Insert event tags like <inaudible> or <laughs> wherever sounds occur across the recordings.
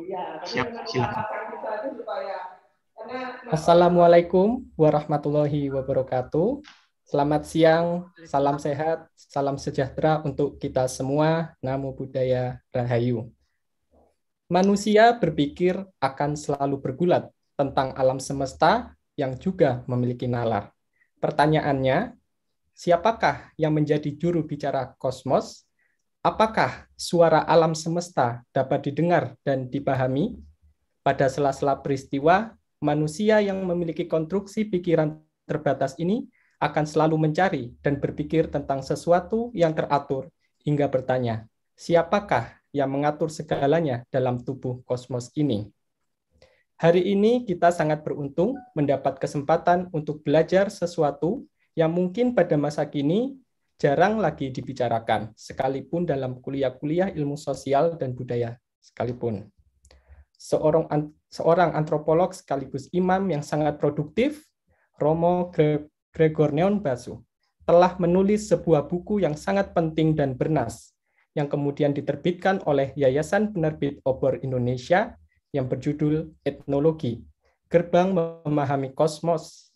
Iya, silakan. Assalamualaikum warahmatullahi wabarakatuh. Selamat siang, salam sehat, salam sejahtera untuk kita semua. Namo Buddhaya Rahayu. Manusia berpikir akan selalu bergulat tentang alam semesta yang juga memiliki nalar. Pertanyaannya, siapakah yang menjadi juru bicara kosmos Apakah suara alam semesta dapat didengar dan dipahami pada sela-sela peristiwa manusia yang memiliki konstruksi pikiran terbatas ini akan selalu mencari dan berpikir tentang sesuatu yang teratur hingga bertanya, siapakah yang mengatur segalanya dalam tubuh kosmos ini? Hari ini kita sangat beruntung mendapat kesempatan untuk belajar sesuatu yang mungkin pada masa kini jarang lagi dibicarakan, sekalipun dalam kuliah-kuliah ilmu sosial dan budaya sekalipun. Seorang, seorang antropolog sekaligus imam yang sangat produktif, Romo Gregor Neon Basu, telah menulis sebuah buku yang sangat penting dan bernas, yang kemudian diterbitkan oleh Yayasan Penerbit Obor Indonesia yang berjudul Etnologi, Gerbang Memahami Kosmos.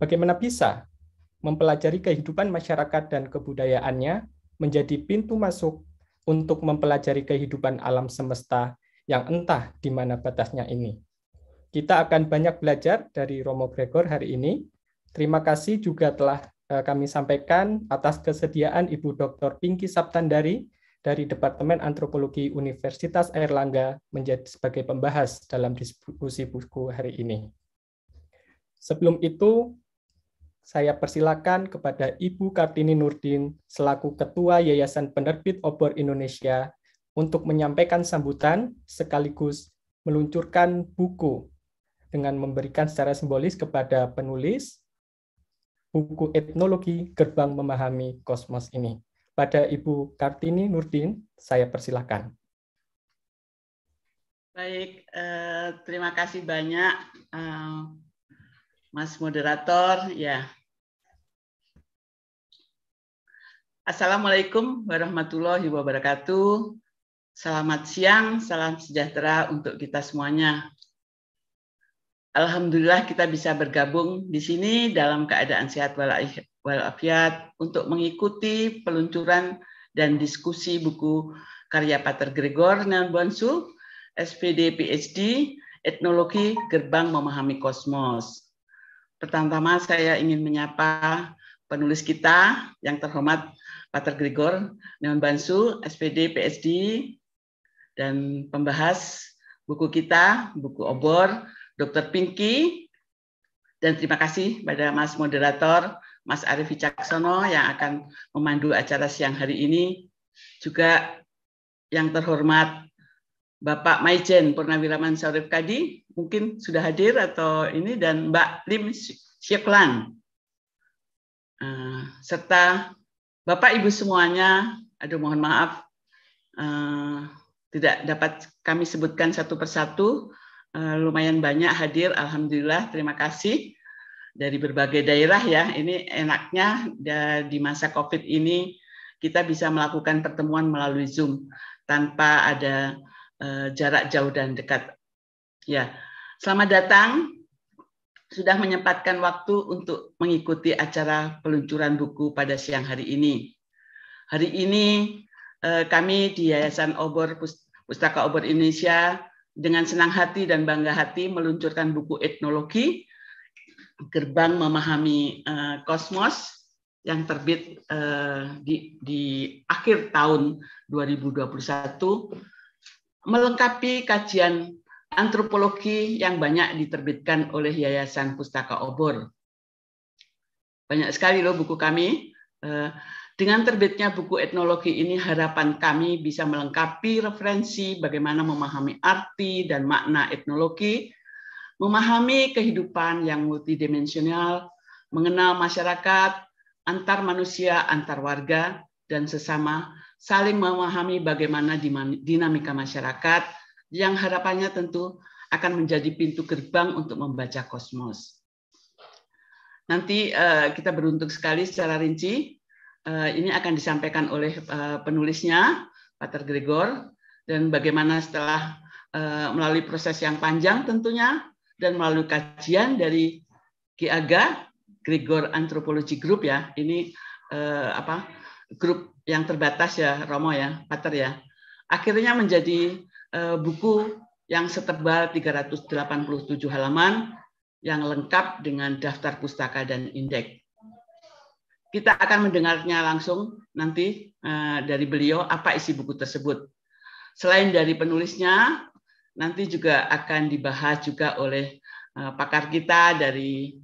Bagaimana bisa mempelajari kehidupan masyarakat dan kebudayaannya menjadi pintu masuk untuk mempelajari kehidupan alam semesta yang entah di mana batasnya ini. Kita akan banyak belajar dari Romo Gregor hari ini. Terima kasih juga telah eh, kami sampaikan atas kesediaan Ibu Dr. Pinky Saptandari dari Departemen Antropologi Universitas Airlangga menjadi sebagai pembahas dalam diskusi buku hari ini. Sebelum itu, saya persilakan kepada Ibu Kartini Nurdin selaku Ketua Yayasan Penerbit Obor Indonesia untuk menyampaikan sambutan sekaligus meluncurkan buku dengan memberikan secara simbolis kepada penulis buku etnologi Gerbang Memahami Kosmos ini. Pada Ibu Kartini Nurdin, saya persilahkan. Baik, eh, terima kasih banyak eh, Mas Moderator. Ya, Assalamualaikum warahmatullahi wabarakatuh. Selamat siang, salam sejahtera untuk kita semuanya. Alhamdulillah kita bisa bergabung di sini dalam keadaan sehat walafiat untuk mengikuti peluncuran dan diskusi buku karya Pater Gregor Bonsu, SPD PhD, Etnologi Gerbang Memahami Kosmos. Pertama-tama saya ingin menyapa penulis kita yang terhormat Pater Gregor Neon Bansu, SPD, PSD, dan pembahas buku kita, buku obor, Dr. Pinky. Dan terima kasih pada Mas Moderator, Mas Arif Wicaksono yang akan memandu acara siang hari ini. Juga yang terhormat Bapak Maijen Purnawiraman Saurif Kadi, mungkin sudah hadir atau ini, dan Mbak Lim Syeklan. Uh, ah, serta Bapak Ibu semuanya, aduh mohon maaf uh, tidak dapat kami sebutkan satu persatu. Uh, lumayan banyak hadir, alhamdulillah. Terima kasih dari berbagai daerah ya. Ini enaknya di masa COVID ini kita bisa melakukan pertemuan melalui Zoom tanpa ada uh, jarak jauh dan dekat. Ya, selamat datang sudah menyempatkan waktu untuk mengikuti acara peluncuran buku pada siang hari ini. Hari ini eh, kami di Yayasan Obor Pustaka Obor Indonesia dengan senang hati dan bangga hati meluncurkan buku etnologi Gerbang Memahami eh, Kosmos yang terbit eh, di, di akhir tahun 2021 melengkapi kajian antropologi yang banyak diterbitkan oleh Yayasan Pustaka Obor. Banyak sekali loh buku kami. Eh, dengan terbitnya buku etnologi ini harapan kami bisa melengkapi referensi bagaimana memahami arti dan makna etnologi, memahami kehidupan yang multidimensional, mengenal masyarakat, antar manusia, antar warga, dan sesama, saling memahami bagaimana dinamika masyarakat, yang harapannya tentu akan menjadi pintu gerbang untuk membaca kosmos. Nanti eh, kita beruntung sekali secara rinci. Eh, ini akan disampaikan oleh eh, penulisnya, Pater Gregor, dan bagaimana setelah melalui proses yang panjang tentunya dan melalui kajian dari Kiaga Gregor Anthropology Group ya. Ini apa grup yang terbatas ya Romo ya, Pater ya. Akhirnya menjadi Eh, buku yang setebal 387 halaman yang lengkap dengan daftar pustaka dan indeks. Kita akan mendengarnya langsung nanti eh, dari beliau apa isi buku tersebut. Selain dari penulisnya, nanti juga akan dibahas juga oleh eh, pakar kita dari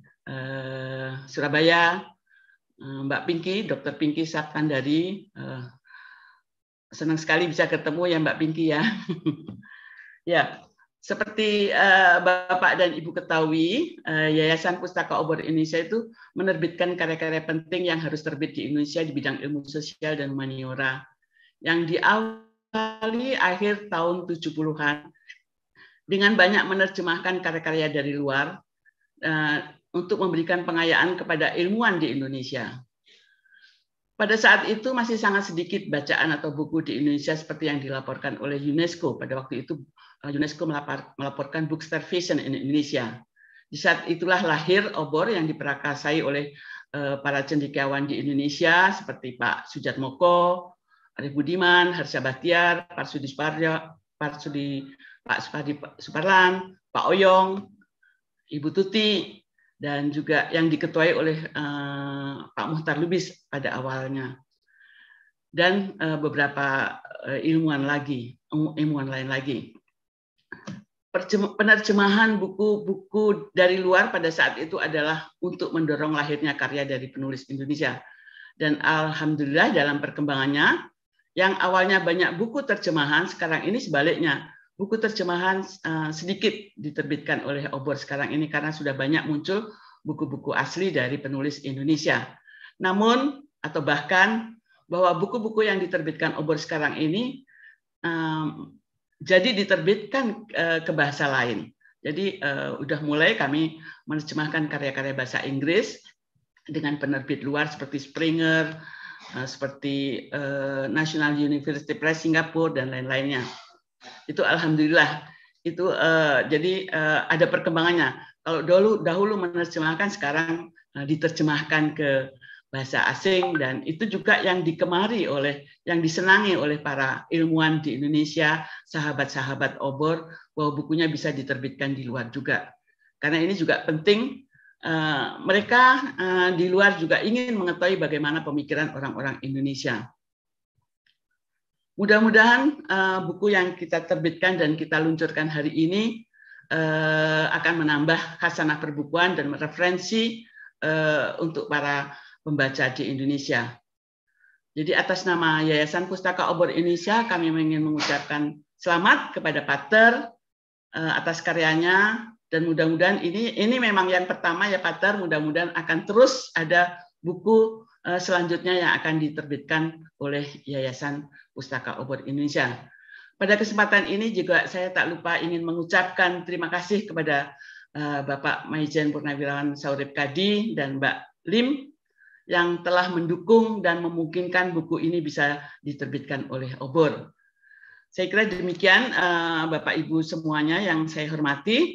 Surabaya, Mbak Pinky, Dr. Pinky dari senang sekali bisa ketemu ya Mbak Pinky ya. <laughs> ya, seperti eh, Bapak dan Ibu ketahui, eh, Yayasan Pustaka Obor Indonesia itu menerbitkan karya-karya penting yang harus terbit di Indonesia di bidang ilmu sosial dan humaniora. Yang diawali akhir tahun 70-an dengan banyak menerjemahkan karya-karya dari luar eh, untuk memberikan pengayaan kepada ilmuwan di Indonesia. Pada saat itu masih sangat sedikit bacaan atau buku di Indonesia seperti yang dilaporkan oleh UNESCO. Pada waktu itu eh, UNESCO melaporkan Book Starvation in Indonesia. Di saat itulah lahir obor yang diperakasai oleh eh, para cendekiawan di Indonesia seperti Pak Sujat Moko, Arif Budiman, Harsya Bahtiar, Pak Sudi Suparyo, Pak Sudi, Pak Suparlan, Pak Oyong, Ibu Tuti, dan juga yang diketuai oleh uh, Pak Muhtar Lubis pada awalnya dan uh, beberapa uh, ilmuwan lagi ilmuwan lain lagi penerjemahan buku-buku dari luar pada saat itu adalah untuk mendorong lahirnya karya dari penulis Indonesia. Dan alhamdulillah dalam perkembangannya yang awalnya banyak buku terjemahan sekarang ini sebaliknya buku terjemahan uh, sedikit diterbitkan oleh obor sekarang ini karena sudah banyak muncul buku-buku asli dari penulis Indonesia. Namun atau bahkan bahwa buku-buku yang diterbitkan obor sekarang ini um, jadi diterbitkan uh, ke bahasa lain. Jadi uh, udah mulai kami menerjemahkan karya-karya bahasa Inggris dengan penerbit luar seperti Springer, seperti National University Press Singapura dan lain-lainnya. Itu alhamdulillah. Itu uh, jadi uh, ada perkembangannya. Kalau dulu dahulu menerjemahkan sekarang uh, diterjemahkan ke bahasa asing dan itu juga yang dikemari oleh yang disenangi oleh para ilmuwan di Indonesia, sahabat-sahabat obor bahwa bukunya bisa diterbitkan di luar juga. Karena ini juga penting uh, mereka uh, di luar juga ingin mengetahui bagaimana pemikiran orang-orang Indonesia. Mudah-mudahan uh, buku yang kita terbitkan dan kita luncurkan hari ini uh, akan menambah khasanah perbukuan dan referensi uh, eh, untuk para pembaca di Indonesia. Jadi atas nama Yayasan Pustaka Obor Indonesia, kami ingin mengucapkan selamat kepada Pater uh, atas karyanya dan mudah-mudahan ini ini memang yang pertama ya Pater, mudah-mudahan akan terus ada buku Eh, selanjutnya yang akan diterbitkan oleh Yayasan Pustaka Obor Indonesia. Pada kesempatan ini juga saya tak lupa ingin mengucapkan terima kasih kepada eh, Bapak Maijen Purnawirawan Saurip Kadi dan Mbak Lim yang telah mendukung dan memungkinkan buku ini bisa diterbitkan oleh Obor. Saya kira demikian eh, Bapak Ibu semuanya yang saya hormati.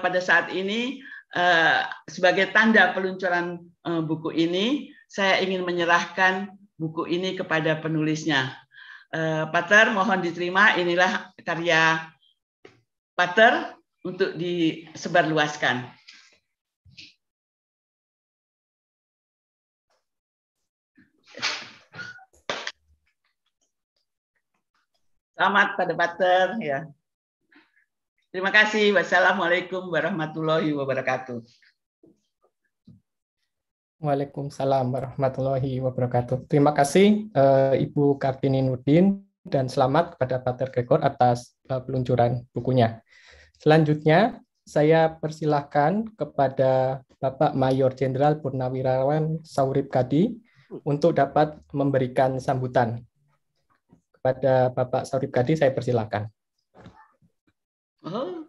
Pada saat ini sebagai tanda peluncuran buku ini saya ingin menyerahkan buku ini kepada penulisnya. Eh, Pater, mohon diterima. Inilah karya Pater untuk disebarluaskan. Selamat pada Pater ya. Terima kasih. Wassalamualaikum warahmatullahi wabarakatuh. Waalaikumsalam warahmatullahi wabarakatuh. Terima kasih uh, Ibu Kartini Nurdin dan selamat kepada Pater Gregor atas uh, peluncuran bukunya. Selanjutnya, saya persilahkan kepada Bapak Mayor Jenderal Purnawirawan Saurib Kadi untuk dapat memberikan sambutan. Kepada Bapak Saurib Kadi, saya persilahkan. Uh ah. -huh.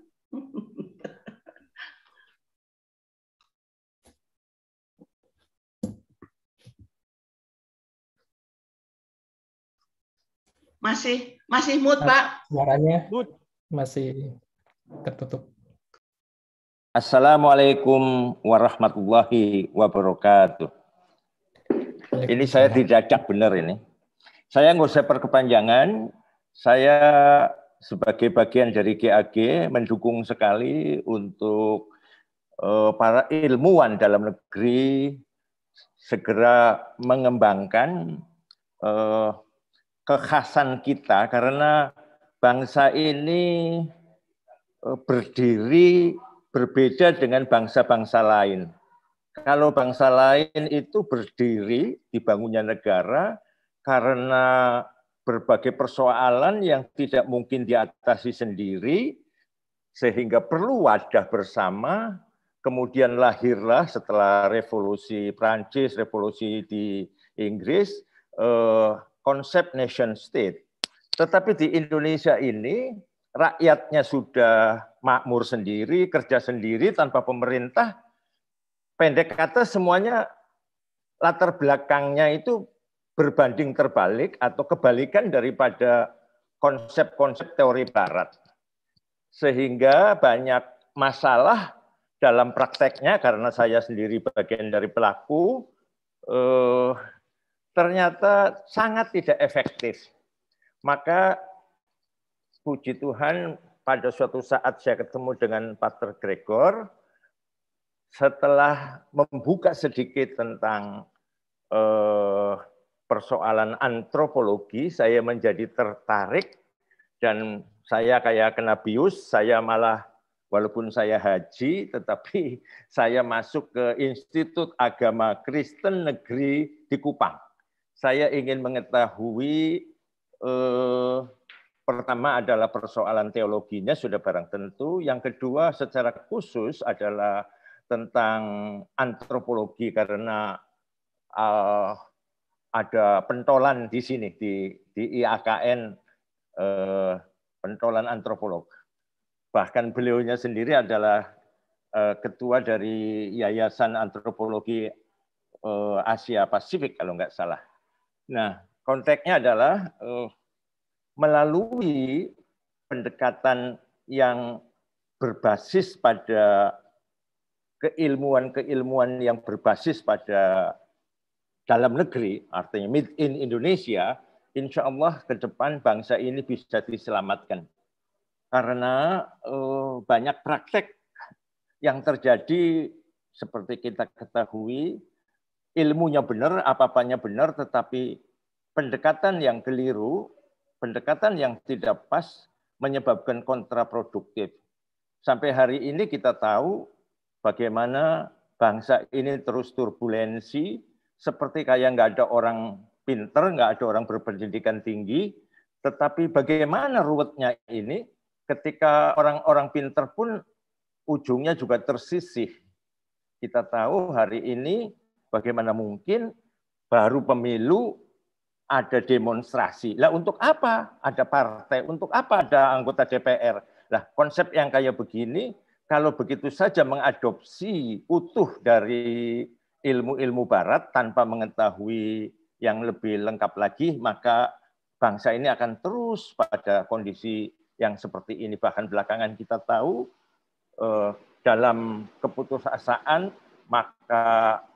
Masih masih mood, Pak. Suaranya mood. masih tertutup. Assalamualaikum warahmatullahi wabarakatuh. Ini saya dijajak benar ini. Saya nggak usah perkepanjangan. Saya sebagai bagian dari GAG mendukung sekali untuk eh, para ilmuwan dalam negeri segera mengembangkan uh, kekhasan kita karena bangsa ini e, berdiri berbeda dengan bangsa-bangsa lain. Kalau bangsa lain itu berdiri dibangunnya negara karena berbagai persoalan yang tidak mungkin diatasi sendiri sehingga perlu wadah bersama kemudian lahirlah setelah revolusi Prancis, revolusi di Inggris eh, konsep nation state. Tetapi di Indonesia ini rakyatnya sudah makmur sendiri, kerja sendiri tanpa pemerintah. Pendek kata semuanya latar belakangnya itu berbanding terbalik atau kebalikan daripada konsep-konsep teori barat. Sehingga banyak masalah dalam prakteknya karena saya sendiri bagian dari pelaku eh, ternyata sangat tidak efektif. Maka puji Tuhan pada suatu saat saya ketemu dengan Pater Gregor setelah membuka sedikit tentang eh, persoalan antropologi saya menjadi tertarik dan saya kayak kena bius saya malah walaupun saya haji, tetapi <laughs> saya masuk ke Institut Agama Kristen Negeri di Kupang saya ingin mengetahui eh, pertama adalah persoalan teologinya sudah barang tentu, yang kedua secara khusus adalah tentang antropologi karena uh, ada pentolan di sini di di IAKN uh, eh, pentolan antropolog. Bahkan beliaunya sendiri adalah uh, ketua dari Yayasan Antropologi Asia Pasifik kalau nggak salah. Nah, konteksnya adalah uh, melalui pendekatan yang berbasis pada keilmuan-keilmuan yang berbasis pada dalam negeri, artinya made in Indonesia, insya Allah ke depan bangsa ini bisa diselamatkan. Karena uh, banyak praktek yang terjadi seperti kita ketahui ilmunya benar, apa-apanya benar, tetapi pendekatan yang keliru, pendekatan yang tidak pas menyebabkan kontraproduktif. Sampai hari ini kita tahu bagaimana bangsa ini terus turbulensi, seperti kayak nggak ada orang pinter, nggak ada orang berpendidikan tinggi, tetapi bagaimana ruwetnya ini ketika orang-orang pinter pun ujungnya juga tersisih. Kita tahu hari ini Bagaimana mungkin baru pemilu ada demonstrasi. Lah untuk apa? Ada partai, untuk apa ada anggota DPR? Lah konsep yang kayak begini kalau begitu saja mengadopsi utuh dari ilmu-ilmu barat tanpa mengetahui yang lebih lengkap lagi, maka bangsa ini akan terus pada kondisi yang seperti ini. Bahkan belakangan kita tahu eh, dalam keputusasaan maka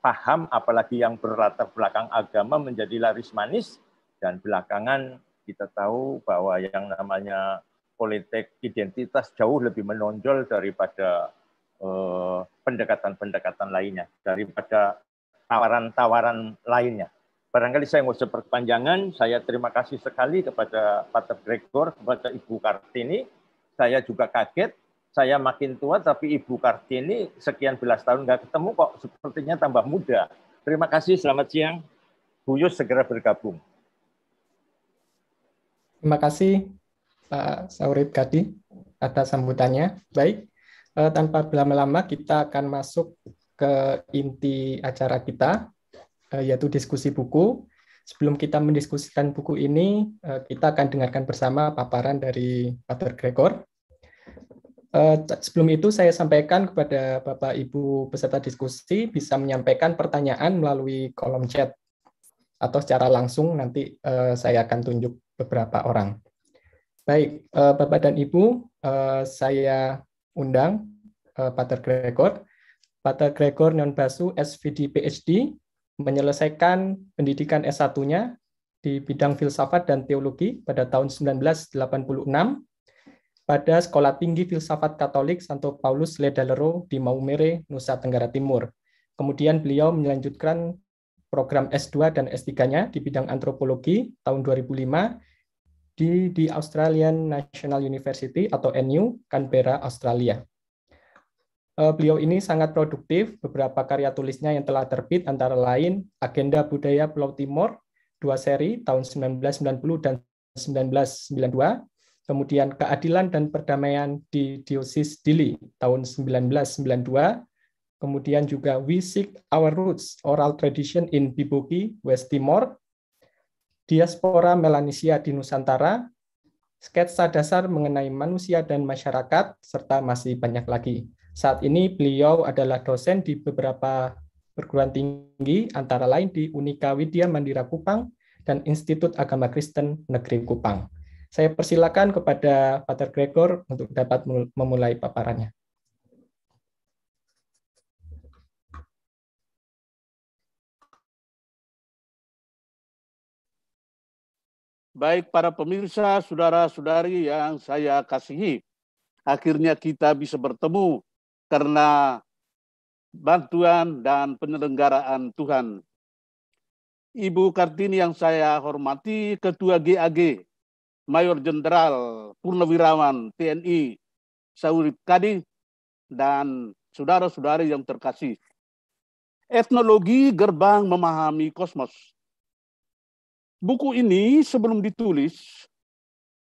paham apalagi yang berlatar belakang agama menjadi laris manis dan belakangan kita tahu bahwa yang namanya politik identitas jauh lebih menonjol daripada eh, pendekatan-pendekatan eh, lainnya daripada tawaran-tawaran lainnya. Barangkali saya nggak usah perpanjangan, saya terima kasih sekali kepada pak Gregor, kepada Ibu Kartini. Saya juga kaget saya makin tua tapi Ibu Kartini sekian belas tahun nggak ketemu kok sepertinya tambah muda. Terima kasih, selamat siang. Bu Yus segera bergabung. Terima kasih Pak Saurit Gadi atas sambutannya. Baik, eh, tanpa berlama-lama kita akan masuk ke inti acara kita, eh, yaitu diskusi buku. Sebelum kita mendiskusikan buku ini, eh, kita akan dengarkan bersama paparan dari Father Gregor Eh, sebelum itu saya sampaikan kepada Bapak Ibu peserta diskusi bisa menyampaikan pertanyaan melalui kolom chat atau secara langsung nanti eh, saya akan tunjuk beberapa orang. Baik, eh, Bapak dan Ibu, saya undang Pater Gregor. Pater Gregor Basu SVD PhD menyelesaikan pendidikan S1-nya di bidang filsafat dan teologi pada tahun 1986 pada Sekolah Tinggi Filsafat Katolik Santo Paulus Le di Maumere, Nusa Tenggara Timur. Kemudian beliau melanjutkan program S2 dan S3-nya di bidang antropologi tahun 2005 di, di Australian National University atau NU, Canberra, Australia. Eh, beliau ini sangat produktif, beberapa karya tulisnya yang telah terbit antara lain Agenda Budaya Pulau Timur, dua seri tahun 1990 dan 1992, kemudian keadilan dan perdamaian di Diosis Dili tahun 1992, kemudian juga We Seek Our Roots, Oral Tradition in Bibuki, West Timor, Diaspora Melanesia di Nusantara, Sketsa Dasar Mengenai Manusia dan Masyarakat, serta masih banyak lagi. Saat ini beliau adalah dosen di beberapa perguruan tinggi, antara lain di Unika Widya Mandira Kupang dan Institut Agama Kristen Negeri Kupang. Saya persilakan kepada Pater Gregor untuk dapat memulai paparannya. Baik para pemirsa, saudara-saudari yang saya kasihi, akhirnya kita bisa bertemu karena bantuan dan penyelenggaraan Tuhan. Ibu Kartini yang saya hormati, Ketua GAG Mayor Jenderal Purnawirawan TNI Saurib Kadi dan saudara-saudari yang terkasih. Etnologi Gerbang Memahami Kosmos. Buku ini sebelum ditulis,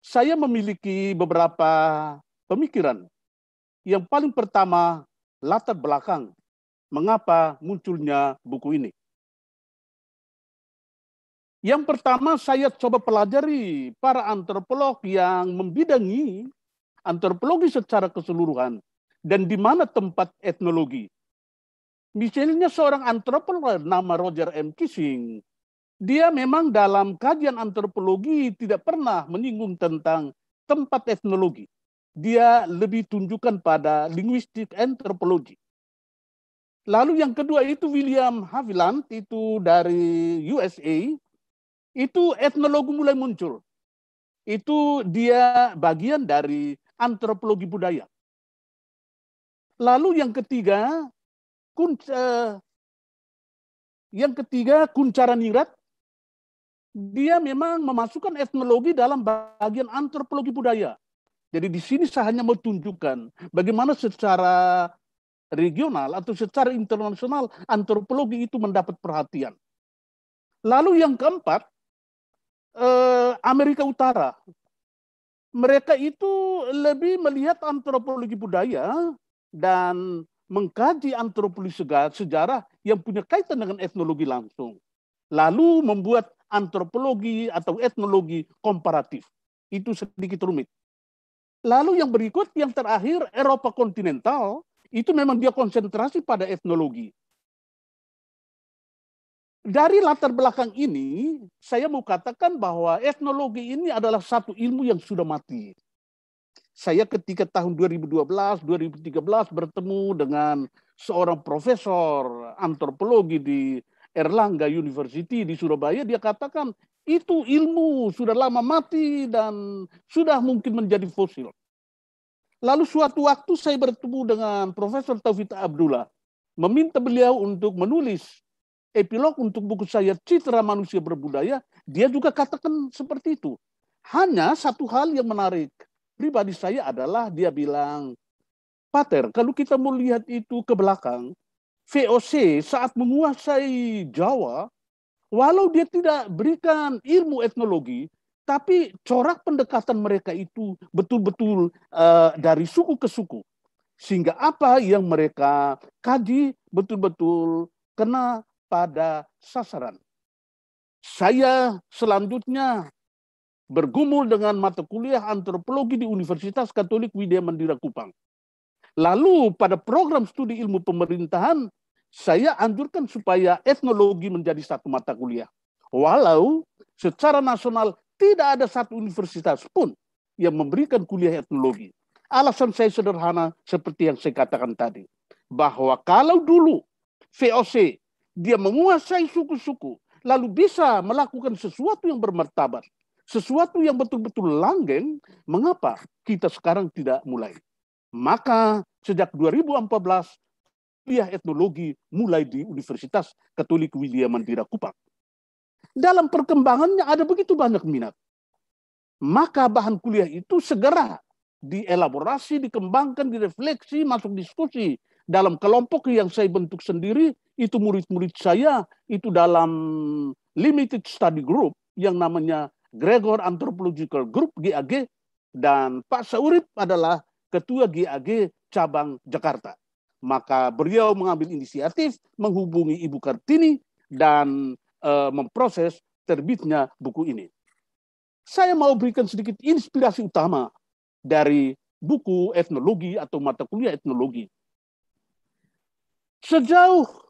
saya memiliki beberapa pemikiran. Yang paling pertama, latar belakang mengapa munculnya buku ini. Yang pertama saya coba pelajari para antropolog yang membidangi antropologi secara keseluruhan dan di mana tempat etnologi. Misalnya seorang antropolog nama Roger M. Kissing, dia memang dalam kajian antropologi tidak pernah menyinggung tentang tempat etnologi. Dia lebih tunjukkan pada linguistik antropologi. Lalu yang kedua itu William Haviland itu dari USA. Itu etnologi mulai muncul. Itu dia bagian dari antropologi budaya. Lalu yang ketiga, kunca, eh, yang ketiga kuncaran ningrat, dia memang memasukkan etnologi dalam bagian antropologi budaya. Jadi di sini saya hanya menunjukkan bagaimana secara regional atau secara internasional antropologi itu mendapat perhatian. Lalu yang keempat, eh, Amerika Utara. Mereka itu lebih melihat antropologi budaya dan mengkaji antropologi sejarah yang punya kaitan dengan etnologi langsung. Lalu membuat antropologi atau etnologi komparatif. Itu sedikit rumit. Lalu yang berikut, yang terakhir, Eropa kontinental, itu memang dia konsentrasi pada etnologi dari latar belakang ini, saya mau katakan bahwa etnologi ini adalah satu ilmu yang sudah mati. Saya ketika tahun 2012, 2013 bertemu dengan seorang profesor antropologi di Erlangga University di Surabaya, dia katakan itu ilmu sudah lama mati dan sudah mungkin menjadi fosil. Lalu suatu waktu saya bertemu dengan Profesor Taufik Abdullah, meminta beliau untuk menulis epilog untuk buku saya Citra Manusia Berbudaya, dia juga katakan seperti itu. Hanya satu hal yang menarik pribadi saya adalah dia bilang, Pater, kalau kita mau lihat itu ke belakang, VOC saat menguasai Jawa, walau dia tidak berikan ilmu etnologi, tapi corak pendekatan mereka itu betul-betul uh, dari suku ke suku. Sehingga apa yang mereka kaji betul-betul kena pada sasaran. Saya selanjutnya bergumul dengan mata kuliah antropologi di Universitas Katolik Widya Mandira Kupang. Lalu pada program studi ilmu pemerintahan, saya anjurkan supaya etnologi menjadi satu mata kuliah. Walau secara nasional tidak ada satu universitas pun yang memberikan kuliah etnologi. Alasan saya sederhana seperti yang saya katakan tadi. Bahwa kalau dulu VOC dia menguasai suku-suku, lalu bisa melakukan sesuatu yang bermartabat, sesuatu yang betul-betul langgeng, mengapa kita sekarang tidak mulai? Maka sejak 2014, kuliah etnologi mulai di Universitas Katolik William Mandira Kupang. Dalam perkembangannya ada begitu banyak minat. Maka bahan kuliah itu segera dielaborasi, dikembangkan, direfleksi, masuk diskusi dalam kelompok yang saya bentuk sendiri itu murid-murid saya itu dalam limited study group yang namanya Gregor Anthropological Group GAG dan Pak Saurip adalah ketua GAG cabang Jakarta. Maka beliau mengambil inisiatif menghubungi Ibu Kartini dan e, memproses terbitnya buku ini. Saya mau berikan sedikit inspirasi utama dari buku etnologi atau mata kuliah etnologi. Sejauh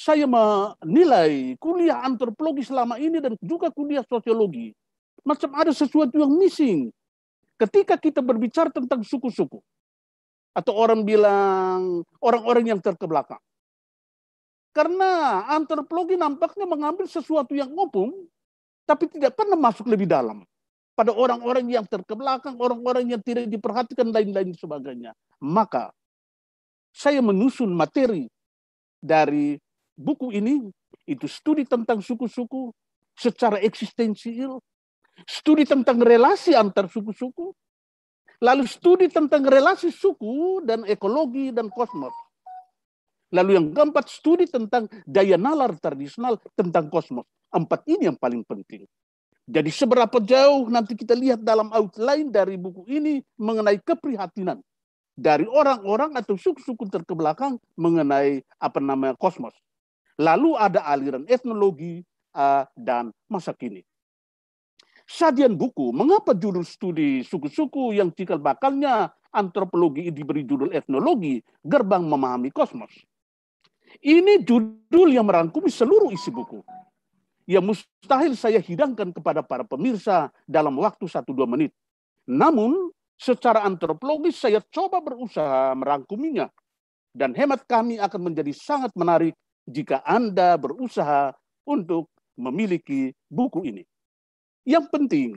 saya menilai kuliah antropologi selama ini dan juga kuliah sosiologi, macam ada sesuatu yang missing ketika kita berbicara tentang suku-suku. Atau orang bilang orang-orang yang terkebelakang. Karena antropologi nampaknya mengambil sesuatu yang umum, tapi tidak pernah masuk lebih dalam pada orang-orang yang terkebelakang, orang-orang yang tidak diperhatikan, lain-lain sebagainya. Maka saya menyusun materi dari buku ini itu studi tentang suku-suku secara eksistensial, studi tentang relasi antar suku-suku, lalu studi tentang relasi suku dan ekologi dan kosmos. Lalu yang keempat studi tentang daya nalar tradisional tentang kosmos. Empat ini yang paling penting. Jadi seberapa jauh nanti kita lihat dalam outline dari buku ini mengenai keprihatinan dari orang-orang atau suku-suku terkebelakang mengenai apa namanya kosmos. Lalu ada aliran etnologi uh, dan masa kini. Sajian buku, mengapa judul studi suku-suku yang cikal bakalnya antropologi diberi judul etnologi, gerbang memahami kosmos. Ini judul yang merangkumi seluruh isi buku. Yang mustahil saya hidangkan kepada para pemirsa dalam waktu 1-2 menit. Namun, secara antropologis saya coba berusaha merangkuminya. Dan hemat kami akan menjadi sangat menarik jika Anda berusaha untuk memiliki buku ini. Yang penting,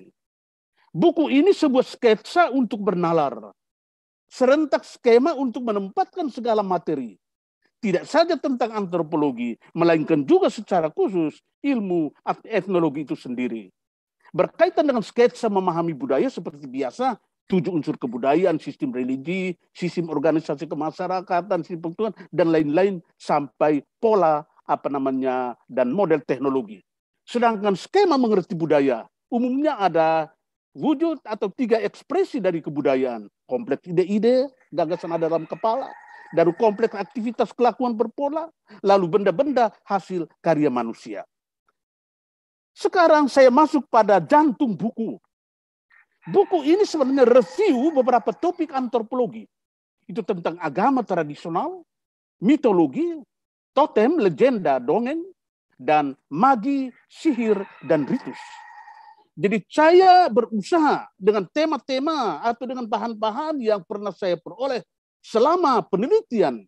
buku ini sebuah sketsa untuk bernalar, serentak skema untuk menempatkan segala materi, tidak saja tentang antropologi, melainkan juga secara khusus ilmu etnologi itu sendiri. Berkaitan dengan sketsa memahami budaya seperti biasa, tujuh unsur kebudayaan, sistem religi, sistem organisasi kemasyarakatan, sistem pengetahuan dan lain-lain sampai pola apa namanya dan model teknologi. Sedangkan skema mengerti budaya umumnya ada wujud atau tiga ekspresi dari kebudayaan, kompleks ide-ide, gagasan ada dalam kepala, dari kompleks aktivitas kelakuan berpola, lalu benda-benda hasil karya manusia. Sekarang saya masuk pada jantung buku Buku ini sebenarnya review beberapa topik antropologi. Itu tentang agama tradisional, mitologi, totem, legenda, dongeng, dan magi, sihir, dan ritus. Jadi saya berusaha dengan tema-tema atau dengan bahan-bahan yang pernah saya peroleh selama penelitian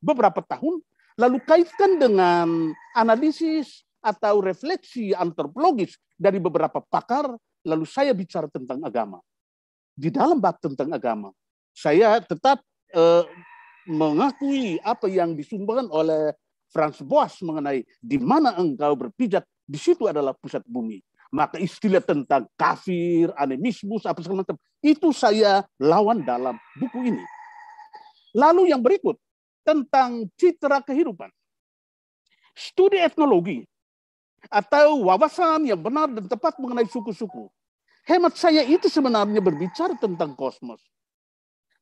beberapa tahun, lalu kaitkan dengan analisis atau refleksi antropologis dari beberapa pakar lalu saya bicara tentang agama. Di dalam bab tentang agama, saya tetap eh, mengakui apa yang disumbangkan oleh Franz Boas mengenai di mana engkau berpijak, di situ adalah pusat bumi. Maka istilah tentang kafir, animismus, apa segala macam, itu saya lawan dalam buku ini. Lalu yang berikut, tentang citra kehidupan. Studi etnologi atau wawasan yang benar dan tepat mengenai suku-suku. Hemat saya itu sebenarnya berbicara tentang kosmos.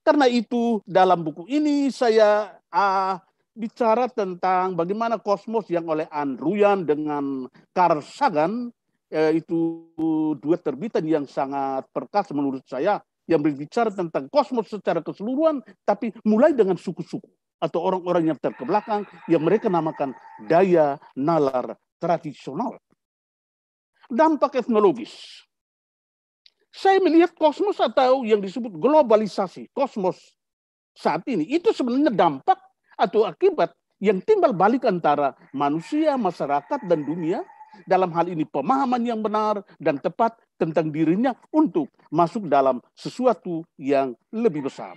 Karena itu dalam buku ini saya uh, bicara tentang bagaimana kosmos yang oleh Andruyan dengan Carl Sagan itu dua terbitan yang sangat perkasa menurut saya yang berbicara tentang kosmos secara keseluruhan tapi mulai dengan suku-suku atau orang-orang yang terkebelakang yang mereka namakan daya nalar tradisional. Dampak etnologis. Saya melihat kosmos atau yang disebut globalisasi kosmos saat ini itu sebenarnya dampak atau akibat yang timbal balik antara manusia, masyarakat, dan dunia dalam hal ini pemahaman yang benar dan tepat tentang dirinya untuk masuk dalam sesuatu yang lebih besar.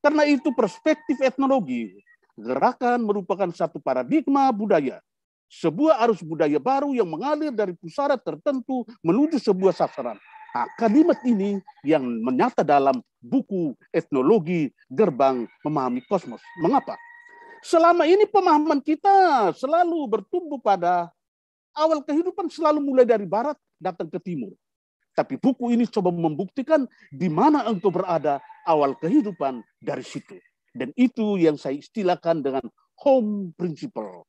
Karena itu perspektif etnologi, gerakan merupakan satu paradigma budaya sebuah arus budaya baru yang mengalir dari pusara tertentu menuju sebuah sasaran. Nah, kalimat ini yang menyata dalam buku etnologi gerbang memahami kosmos. Mengapa? Selama ini pemahaman kita selalu bertumbuh pada awal kehidupan selalu mulai dari barat datang ke timur. Tapi buku ini coba membuktikan di mana engkau berada awal kehidupan dari situ. Dan itu yang saya istilahkan dengan home principle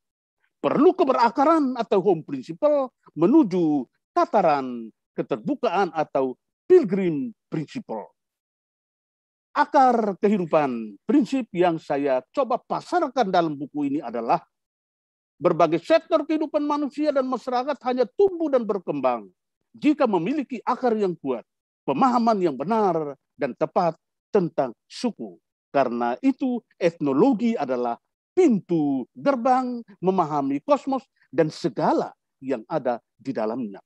perlu keberakaran atau home principle menuju tataran keterbukaan atau pilgrim principle. Akar kehidupan prinsip yang saya coba pasarkan dalam buku ini adalah berbagai sektor kehidupan manusia dan masyarakat hanya tumbuh dan berkembang jika memiliki akar yang kuat, pemahaman yang benar dan tepat tentang suku. Karena itu etnologi adalah pintu gerbang, memahami kosmos, dan segala yang ada di dalamnya.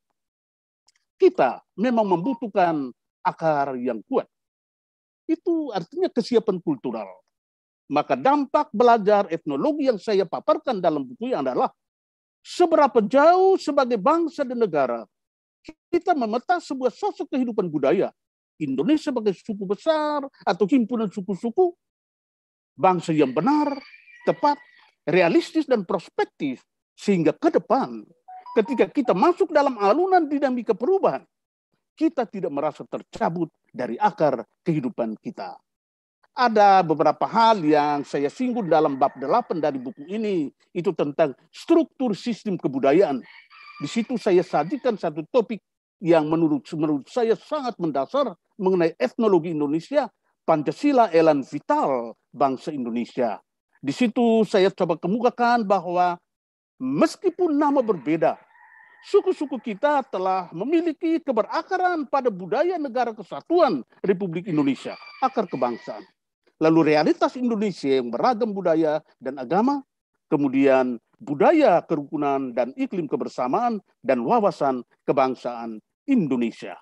Kita memang membutuhkan akar yang kuat. Itu artinya kesiapan kultural. Maka dampak belajar etnologi yang saya paparkan dalam buku ini adalah seberapa jauh sebagai bangsa dan negara kita memetah sebuah sosok kehidupan budaya. Indonesia sebagai suku besar atau himpunan suku-suku, bangsa yang benar, tepat, realistis, dan prospektif. Sehingga ke depan, ketika kita masuk dalam alunan dinamika perubahan, kita tidak merasa tercabut dari akar kehidupan kita. Ada beberapa hal yang saya singgung dalam bab 8 dari buku ini, itu tentang struktur sistem kebudayaan. Di situ saya sajikan satu topik yang menurut menurut saya sangat mendasar mengenai etnologi Indonesia, Pancasila elan vital bangsa Indonesia. Di situ saya coba kemukakan bahwa meskipun nama berbeda, suku-suku kita telah memiliki keberakaran pada budaya negara kesatuan Republik Indonesia, akar kebangsaan. Lalu realitas Indonesia yang beragam budaya dan agama, kemudian budaya kerukunan dan iklim kebersamaan dan wawasan kebangsaan Indonesia.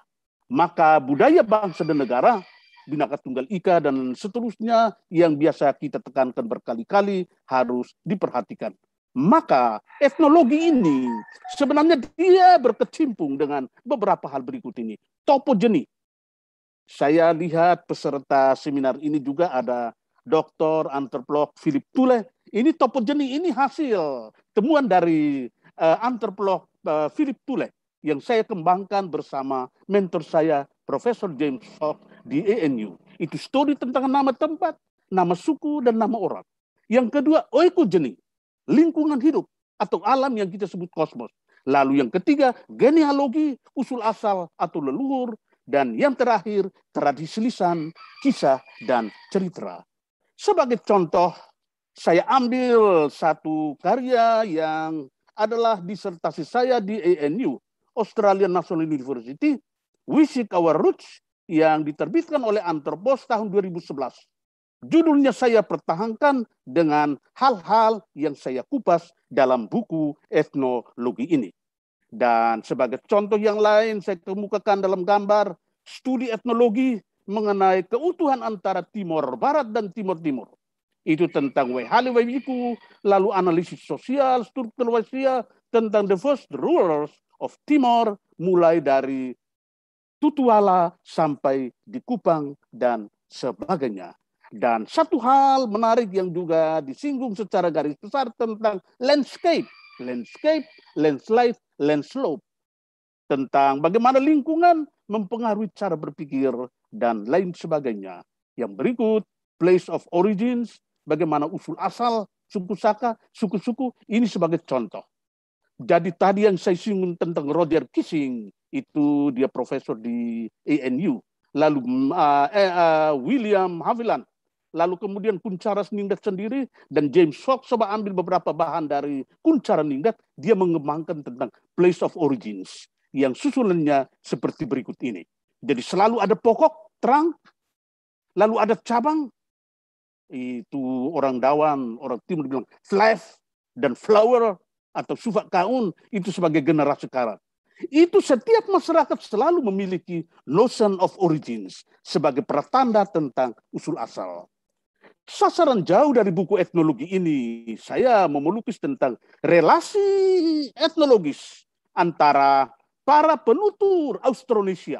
Maka budaya bangsa dan negara Binaka Tunggal Ika, dan seterusnya yang biasa kita tekankan berkali-kali harus diperhatikan. Maka etnologi ini sebenarnya dia berkecimpung dengan beberapa hal berikut ini. Topogeni. Saya lihat peserta seminar ini juga ada Dr. Antropolog Philip Tule. Ini topogeni ini hasil temuan dari uh, eh, antropolog uh, eh, Philip Tule yang saya kembangkan bersama mentor saya Profesor James Falk di ANU. Itu studi tentang nama tempat, nama suku, dan nama orang. Yang kedua, oikogeni, lingkungan hidup atau alam yang kita sebut kosmos. Lalu yang ketiga, genealogi, usul asal atau leluhur. Dan yang terakhir, tradisi lisan, kisah, dan cerita. Sebagai contoh, saya ambil satu karya yang adalah disertasi saya di ANU, Australian National University, Wisik Our Roots yang diterbitkan oleh Anthropos tahun 2011. Judulnya saya pertahankan dengan hal-hal yang saya kupas dalam buku etnologi ini. Dan sebagai contoh yang lain saya kemukakan dalam gambar studi etnologi mengenai keutuhan antara Timor Barat dan Timor Timur. Itu tentang Wehali Webiku, lalu analisis sosial, struktur wasia, tentang the first rulers of Timor, mulai dari Tutuala sampai di Kupang dan sebagainya. Dan satu hal menarik yang juga disinggung secara garis besar tentang landscape, landscape, landslide, landslope. Tentang bagaimana lingkungan mempengaruhi cara berpikir dan lain sebagainya. Yang berikut, place of origins, bagaimana usul asal, suku saka, suku-suku, ini sebagai contoh. Jadi tadi yang saya singgung tentang Roger Kissing, itu dia profesor di ANU. Lalu uh, uh, William Haviland, lalu kemudian Kuncaras Ningdat sendiri dan James Fox coba ambil beberapa bahan dari Kuncaras Ningdat, dia mengembangkan tentang place of origins yang susunannya seperti berikut ini. Jadi selalu ada pokok terang, lalu ada cabang, itu orang Dawan, orang Timur bilang slave dan flower atau sufak kaun itu sebagai generasi karat itu setiap masyarakat selalu memiliki notion of origins sebagai pertanda tentang usul asal. Sasaran jauh dari buku etnologi ini, saya memelukis tentang relasi etnologis antara para penutur Austronesia.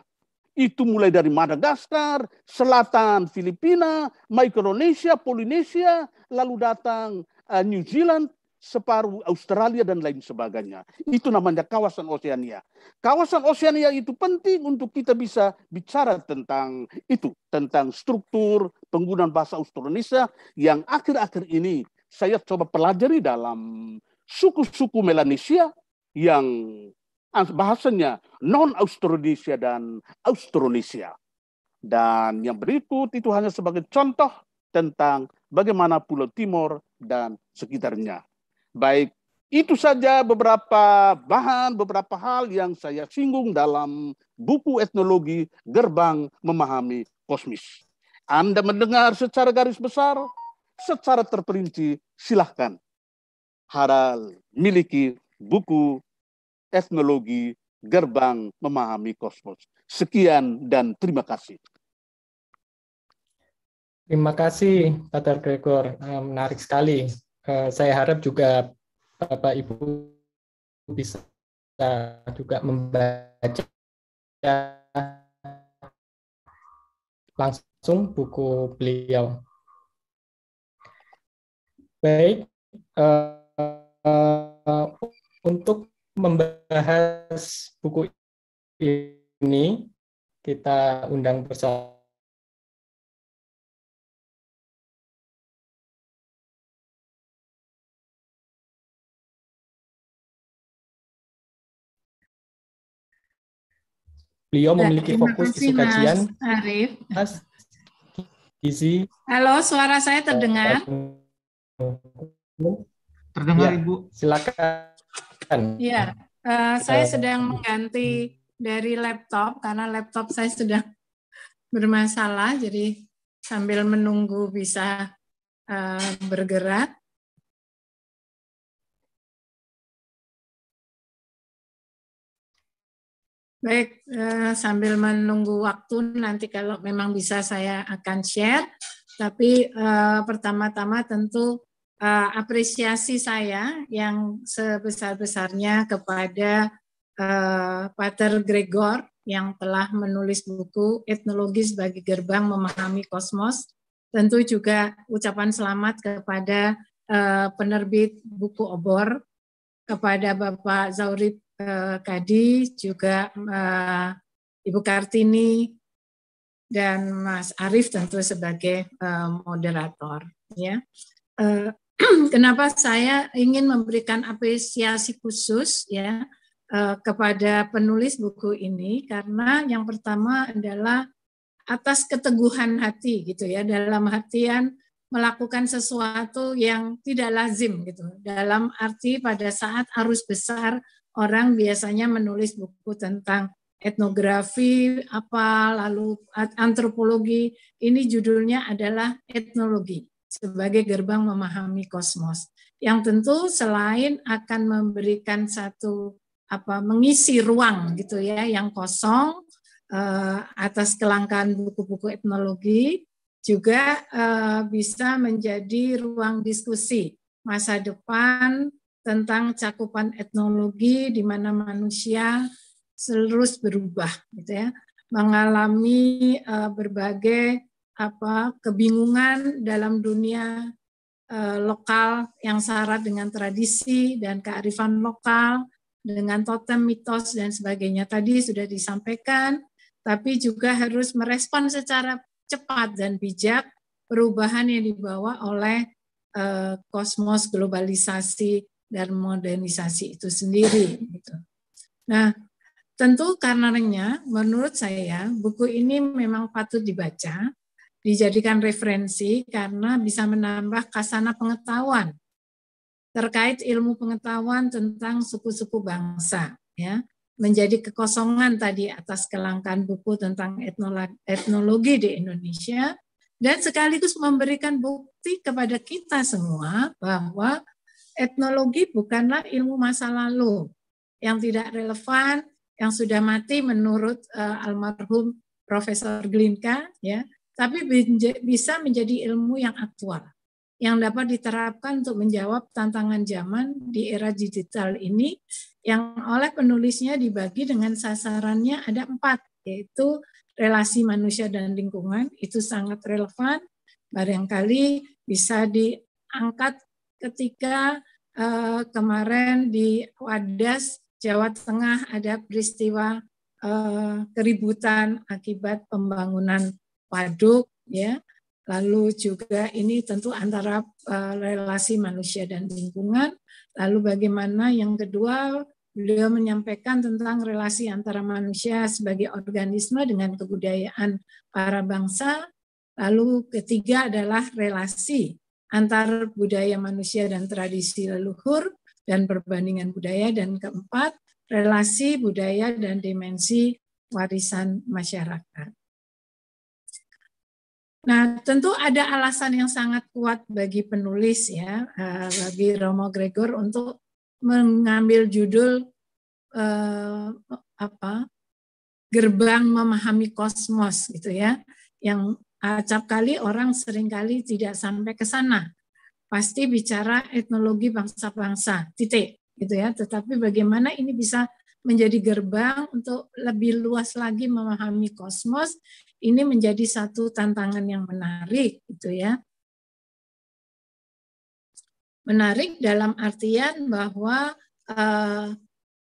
Itu mulai dari Madagaskar, selatan Filipina, Micronesia, Polinesia, lalu datang eh, New Zealand, separuh Australia dan lain sebagainya. Itu namanya kawasan Oceania. Kawasan Oceania itu penting untuk kita bisa bicara tentang itu, tentang struktur penggunaan bahasa Austronesia yang akhir-akhir ini saya coba pelajari dalam suku-suku Melanesia yang bahasanya non-Austronesia dan Austronesia. Dan yang berikut itu hanya sebagai contoh tentang bagaimana Pulau Timor dan sekitarnya. Baik, itu saja beberapa bahan, beberapa hal yang saya singgung dalam buku etnologi Gerbang Memahami Kosmis. Anda mendengar secara garis besar, secara terperinci, silahkan. Haral miliki buku etnologi Gerbang Memahami Kosmos. Sekian dan terima kasih. Terima kasih, Pak Gregor. Eh, menarik sekali Eh, saya harap juga Bapak Ibu bisa juga membaca langsung buku beliau. Baik, uh, uh, untuk membahas buku ini kita undang bersama Beliau nah, memiliki fokus kasih, kesukacian. Mas Arif. Mas, gizi. Halo, suara saya terdengar. Terdengar, ya, Ibu. Silakan. Ya, uh, saya sedang mengganti dari laptop karena laptop saya sedang bermasalah, jadi sambil menunggu bisa uh, bergerak. Baik, uh, sambil menunggu waktu nanti kalau memang bisa saya akan share. Tapi uh, pertama-tama tentu uh, apresiasi saya yang sebesar-besarnya kepada Pater Gregor yang telah menulis buku Etnologis bagi Gerbang Memahami Kosmos. Tentu juga ucapan selamat kepada penerbit buku obor, kepada Bapak Zauri Eh, Kadi, juga eh, Ibu Kartini, dan Mas Arief tentu sebagai eh, moderator. Ya, <clears throat> kenapa saya ingin memberikan apresiasi khusus ya kepada penulis buku ini karena yang pertama adalah atas keteguhan hati gitu ya dalam artian melakukan sesuatu yang tidak lazim gitu dalam arti pada saat arus besar orang biasanya menulis buku tentang etnografi apa lalu antropologi ini judulnya adalah etnologi sebagai gerbang memahami kosmos yang tentu selain akan memberikan satu apa mengisi ruang gitu ya yang kosong eh, atas kelangkaan buku-buku etnologi juga eh, bisa menjadi ruang diskusi masa depan tentang cakupan etnologi di mana manusia terus berubah gitu ya mengalami uh, berbagai apa kebingungan dalam dunia uh, lokal yang syarat dengan tradisi dan kearifan lokal dengan totem mitos dan sebagainya tadi sudah disampaikan tapi juga harus merespon secara cepat dan bijak perubahan yang dibawa oleh uh, kosmos globalisasi dan modernisasi itu sendiri. Gitu. Nah, tentu karenanya menurut saya buku ini memang patut dibaca, dijadikan referensi karena bisa menambah kasana pengetahuan terkait ilmu pengetahuan tentang suku-suku bangsa. ya menjadi kekosongan tadi atas kelangkaan buku tentang etnologi di Indonesia dan sekaligus memberikan bukti kepada kita semua bahwa etnologi bukanlah ilmu masa lalu yang tidak relevan, yang sudah mati menurut uh, almarhum Profesor Glinka, ya, tapi bisa menjadi ilmu yang aktual, yang dapat diterapkan untuk menjawab tantangan zaman di era digital ini, yang oleh penulisnya dibagi dengan sasarannya ada empat, yaitu relasi manusia dan lingkungan, itu sangat relevan, barangkali bisa diangkat ketika uh, kemarin di Wadas Jawa Tengah ada peristiwa uh, keributan akibat pembangunan waduk ya. Lalu juga ini tentu antara uh, relasi manusia dan lingkungan. Lalu bagaimana yang kedua beliau menyampaikan tentang relasi antara manusia sebagai organisme dengan kebudayaan para bangsa. Lalu ketiga adalah relasi antar budaya manusia dan tradisi leluhur dan perbandingan budaya dan keempat relasi budaya dan dimensi warisan masyarakat. Nah, tentu ada alasan yang sangat kuat bagi penulis ya, eh, bagi Romo Gregor untuk mengambil judul eh, apa? Gerbang memahami kosmos gitu ya, yang acap kali orang seringkali tidak sampai ke sana. Pasti bicara etnologi bangsa-bangsa, titik gitu ya. Tetapi bagaimana ini bisa menjadi gerbang untuk lebih luas lagi memahami kosmos, ini menjadi satu tantangan yang menarik gitu ya. Menarik dalam artian bahwa eh,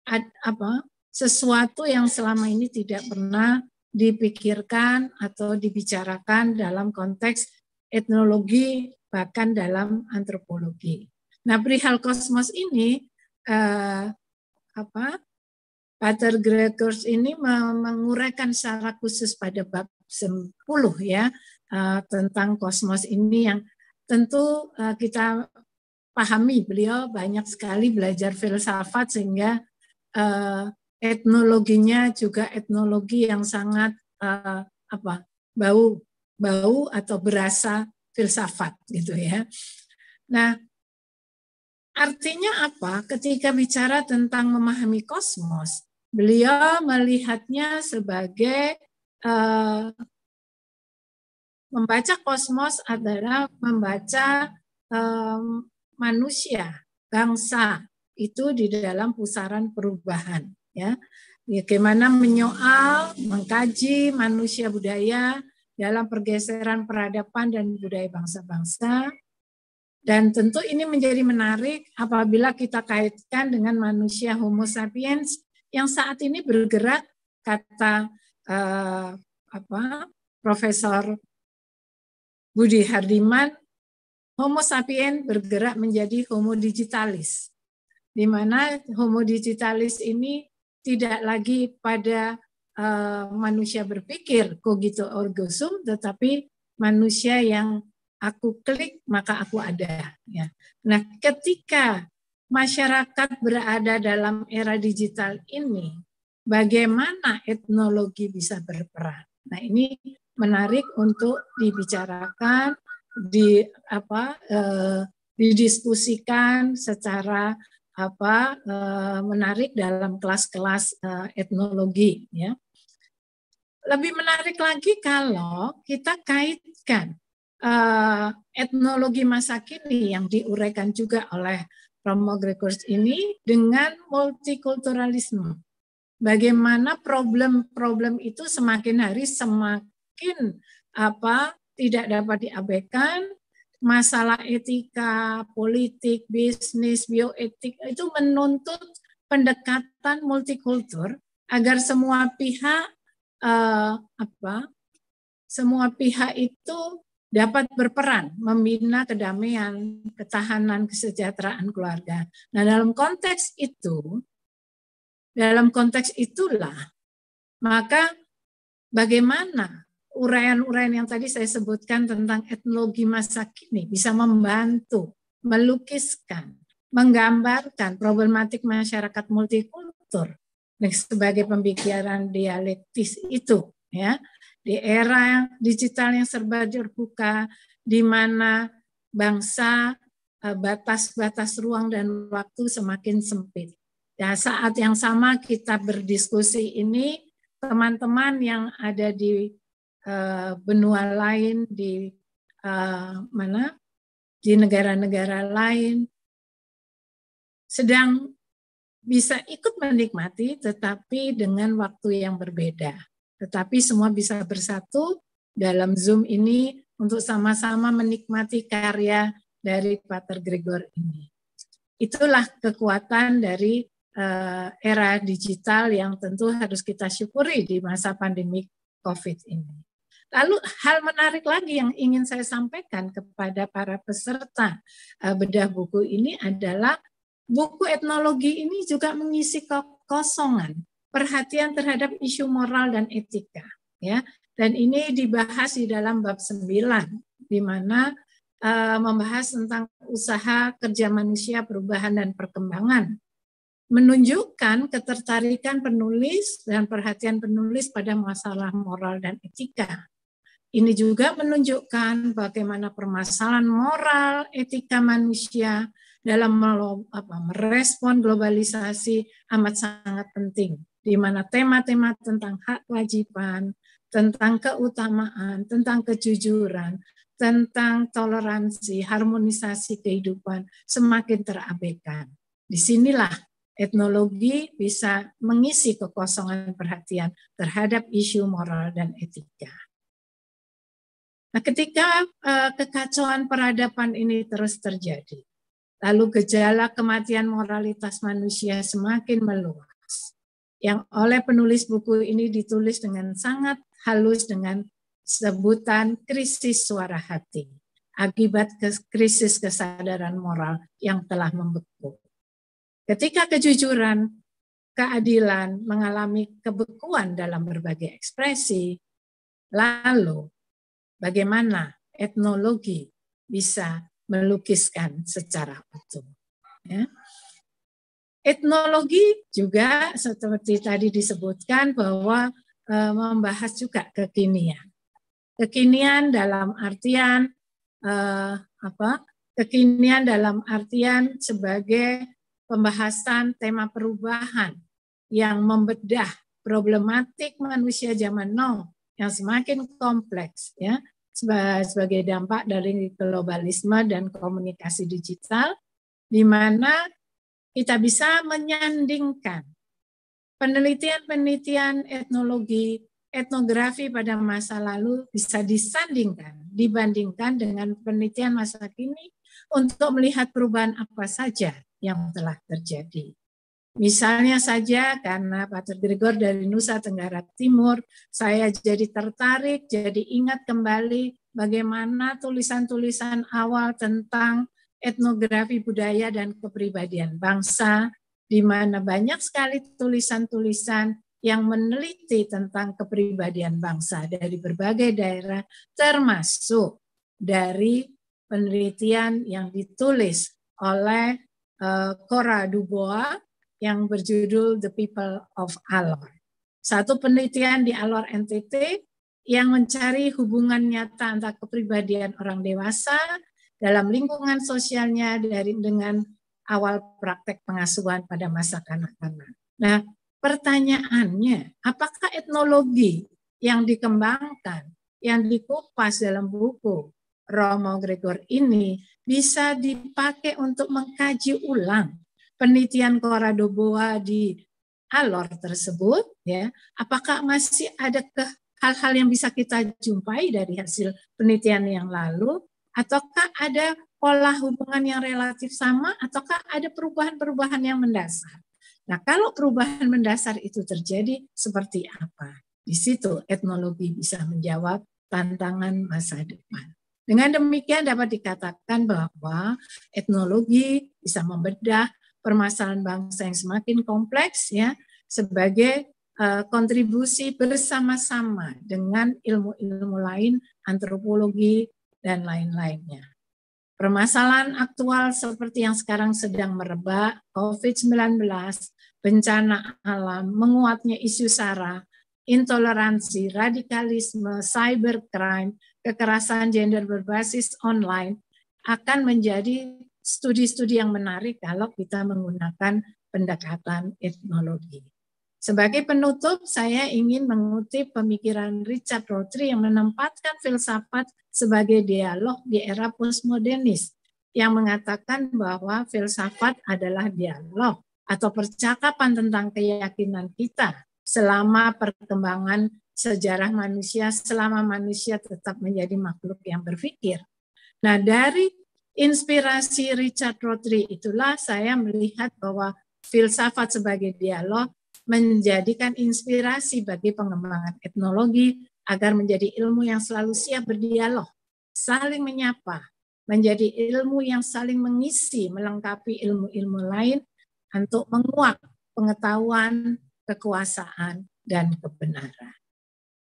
ad, apa sesuatu yang selama ini tidak pernah dipikirkan atau dibicarakan dalam konteks etnologi bahkan dalam antropologi. Nah, perihal kosmos ini eh, apa? Pater Gregors ini menguraikan secara khusus pada bab 10 ya eh, tentang kosmos ini yang tentu eh, kita pahami beliau banyak sekali belajar filsafat sehingga eh, etnologinya juga etnologi yang sangat uh, apa bau bau atau berasa filsafat gitu ya. Nah, artinya apa ketika bicara tentang memahami kosmos? Beliau melihatnya sebagai uh, membaca kosmos adalah membaca um, manusia, bangsa itu di dalam pusaran perubahan ya bagaimana ya, menyoal mengkaji manusia budaya dalam pergeseran peradaban dan budaya bangsa-bangsa dan tentu ini menjadi menarik apabila kita kaitkan dengan manusia Homo sapiens yang saat ini bergerak kata eh, apa Profesor Budi Hardiman Homo sapiens bergerak menjadi Homo digitalis di mana Homo digitalis ini tidak lagi pada uh, manusia berpikir cogito ergo sum tetapi manusia yang aku klik maka aku ada ya. Nah, ketika masyarakat berada dalam era digital ini bagaimana etnologi bisa berperan. Nah, ini menarik untuk dibicarakan di apa eh, didiskusikan secara apa eh, menarik dalam kelas-kelas eh, etnologi ya. Lebih menarik lagi kalau kita kaitkan eh, etnologi masa kini yang diuraikan juga oleh Romo Gregors ini dengan multikulturalisme. Bagaimana problem-problem itu semakin hari semakin apa tidak dapat diabaikan masalah etika, politik, bisnis, bioetik itu menuntut pendekatan multikultur agar semua pihak eh, apa semua pihak itu dapat berperan membina kedamaian, ketahanan, kesejahteraan keluarga. Nah, dalam konteks itu dalam konteks itulah maka bagaimana uraian-uraian yang tadi saya sebutkan tentang etnologi masa kini bisa membantu melukiskan, menggambarkan problematik masyarakat multikultur sebagai pembicaraan dialektis itu ya di era digital yang serba terbuka di mana bangsa eh, batas-batas ruang dan waktu semakin sempit. Ya, saat yang sama kita berdiskusi ini teman-teman yang ada di Eh, benua lain di uh, mana di negara-negara lain sedang bisa ikut menikmati tetapi dengan waktu yang berbeda. Tetapi semua bisa bersatu dalam Zoom ini untuk sama-sama menikmati karya dari Pater Gregor ini. Itulah kekuatan dari eh, era digital yang tentu harus kita syukuri di masa pandemi COVID ini. Lalu hal menarik lagi yang ingin saya sampaikan kepada para peserta eh, bedah buku ini adalah buku etnologi ini juga mengisi kekosongan perhatian terhadap isu moral dan etika ya. Dan ini dibahas di dalam bab 9 di mana eh, membahas tentang usaha kerja manusia perubahan dan perkembangan menunjukkan ketertarikan penulis dan perhatian penulis pada masalah moral dan etika. Ini juga menunjukkan bagaimana permasalahan moral, etika manusia dalam merespon globalisasi amat sangat penting, di mana tema-tema tentang hak wajiban tentang keutamaan, tentang kejujuran, tentang toleransi, harmonisasi kehidupan semakin terabaikan. Disinilah etnologi bisa mengisi kekosongan perhatian terhadap isu moral dan etika. Nah, ketika uh, kekacauan peradaban ini terus terjadi, lalu gejala kematian moralitas manusia semakin meluas, yang oleh penulis buku ini ditulis dengan sangat halus dengan sebutan krisis suara hati akibat krisis kesadaran moral yang telah membeku. Ketika kejujuran, keadilan mengalami kebekuan dalam berbagai ekspresi, lalu bagaimana etnologi bisa melukiskan secara utuh. Ya. Etnologi juga seperti tadi disebutkan bahwa e, membahas juga kekinian. Kekinian dalam artian e, apa? Kekinian dalam artian sebagai pembahasan tema perubahan yang membedah problematik manusia zaman now yang semakin kompleks ya sebagai dampak dari globalisme dan komunikasi digital di mana kita bisa menyandingkan penelitian-penelitian etnologi etnografi pada masa lalu bisa disandingkan dibandingkan dengan penelitian masa kini untuk melihat perubahan apa saja yang telah terjadi. Misalnya saja karena Pater Gregor dari Nusa Tenggara Timur, saya jadi tertarik, jadi ingat kembali bagaimana tulisan-tulisan awal tentang etnografi budaya dan kepribadian bangsa, di mana banyak sekali tulisan-tulisan yang meneliti tentang kepribadian bangsa dari berbagai daerah, termasuk dari penelitian yang ditulis oleh Kora eh, Dubois yang berjudul The People of Alor. Satu penelitian di Alor NTT yang mencari hubungan nyata antara kepribadian orang dewasa dalam lingkungan sosialnya dari dengan awal praktek pengasuhan pada masa kanak-kanak. Nah, pertanyaannya, apakah etnologi yang dikembangkan, yang dikupas dalam buku Romo Gregor ini bisa dipakai untuk mengkaji ulang penelitian Koradoboa di alor tersebut ya apakah masih ada ke hal-hal yang bisa kita jumpai dari hasil penelitian yang lalu ataukah ada pola hubungan yang relatif sama ataukah ada perubahan-perubahan yang mendasar nah kalau perubahan mendasar itu terjadi seperti apa di situ etnologi bisa menjawab tantangan masa depan dengan demikian dapat dikatakan bahwa etnologi bisa membedah permasalahan bangsa yang semakin kompleks ya sebagai uh, kontribusi bersama-sama dengan ilmu-ilmu lain antropologi dan lain-lainnya. Permasalahan aktual seperti yang sekarang sedang merebak, COVID-19, bencana alam, menguatnya isu SARA, intoleransi, radikalisme, cybercrime, kekerasan gender berbasis online akan menjadi studi-studi yang menarik kalau kita menggunakan pendekatan etnologi. Sebagai penutup, saya ingin mengutip pemikiran Richard Rotri yang menempatkan filsafat sebagai dialog di era postmodernis yang mengatakan bahwa filsafat adalah dialog atau percakapan tentang keyakinan kita selama perkembangan sejarah manusia, selama manusia tetap menjadi makhluk yang berpikir. Nah, dari inspirasi Richard Rotri itulah saya melihat bahwa filsafat sebagai dialog menjadikan inspirasi bagi pengembangan etnologi agar menjadi ilmu yang selalu siap berdialog, saling menyapa, menjadi ilmu yang saling mengisi, melengkapi ilmu-ilmu lain untuk menguak pengetahuan, kekuasaan, dan kebenaran.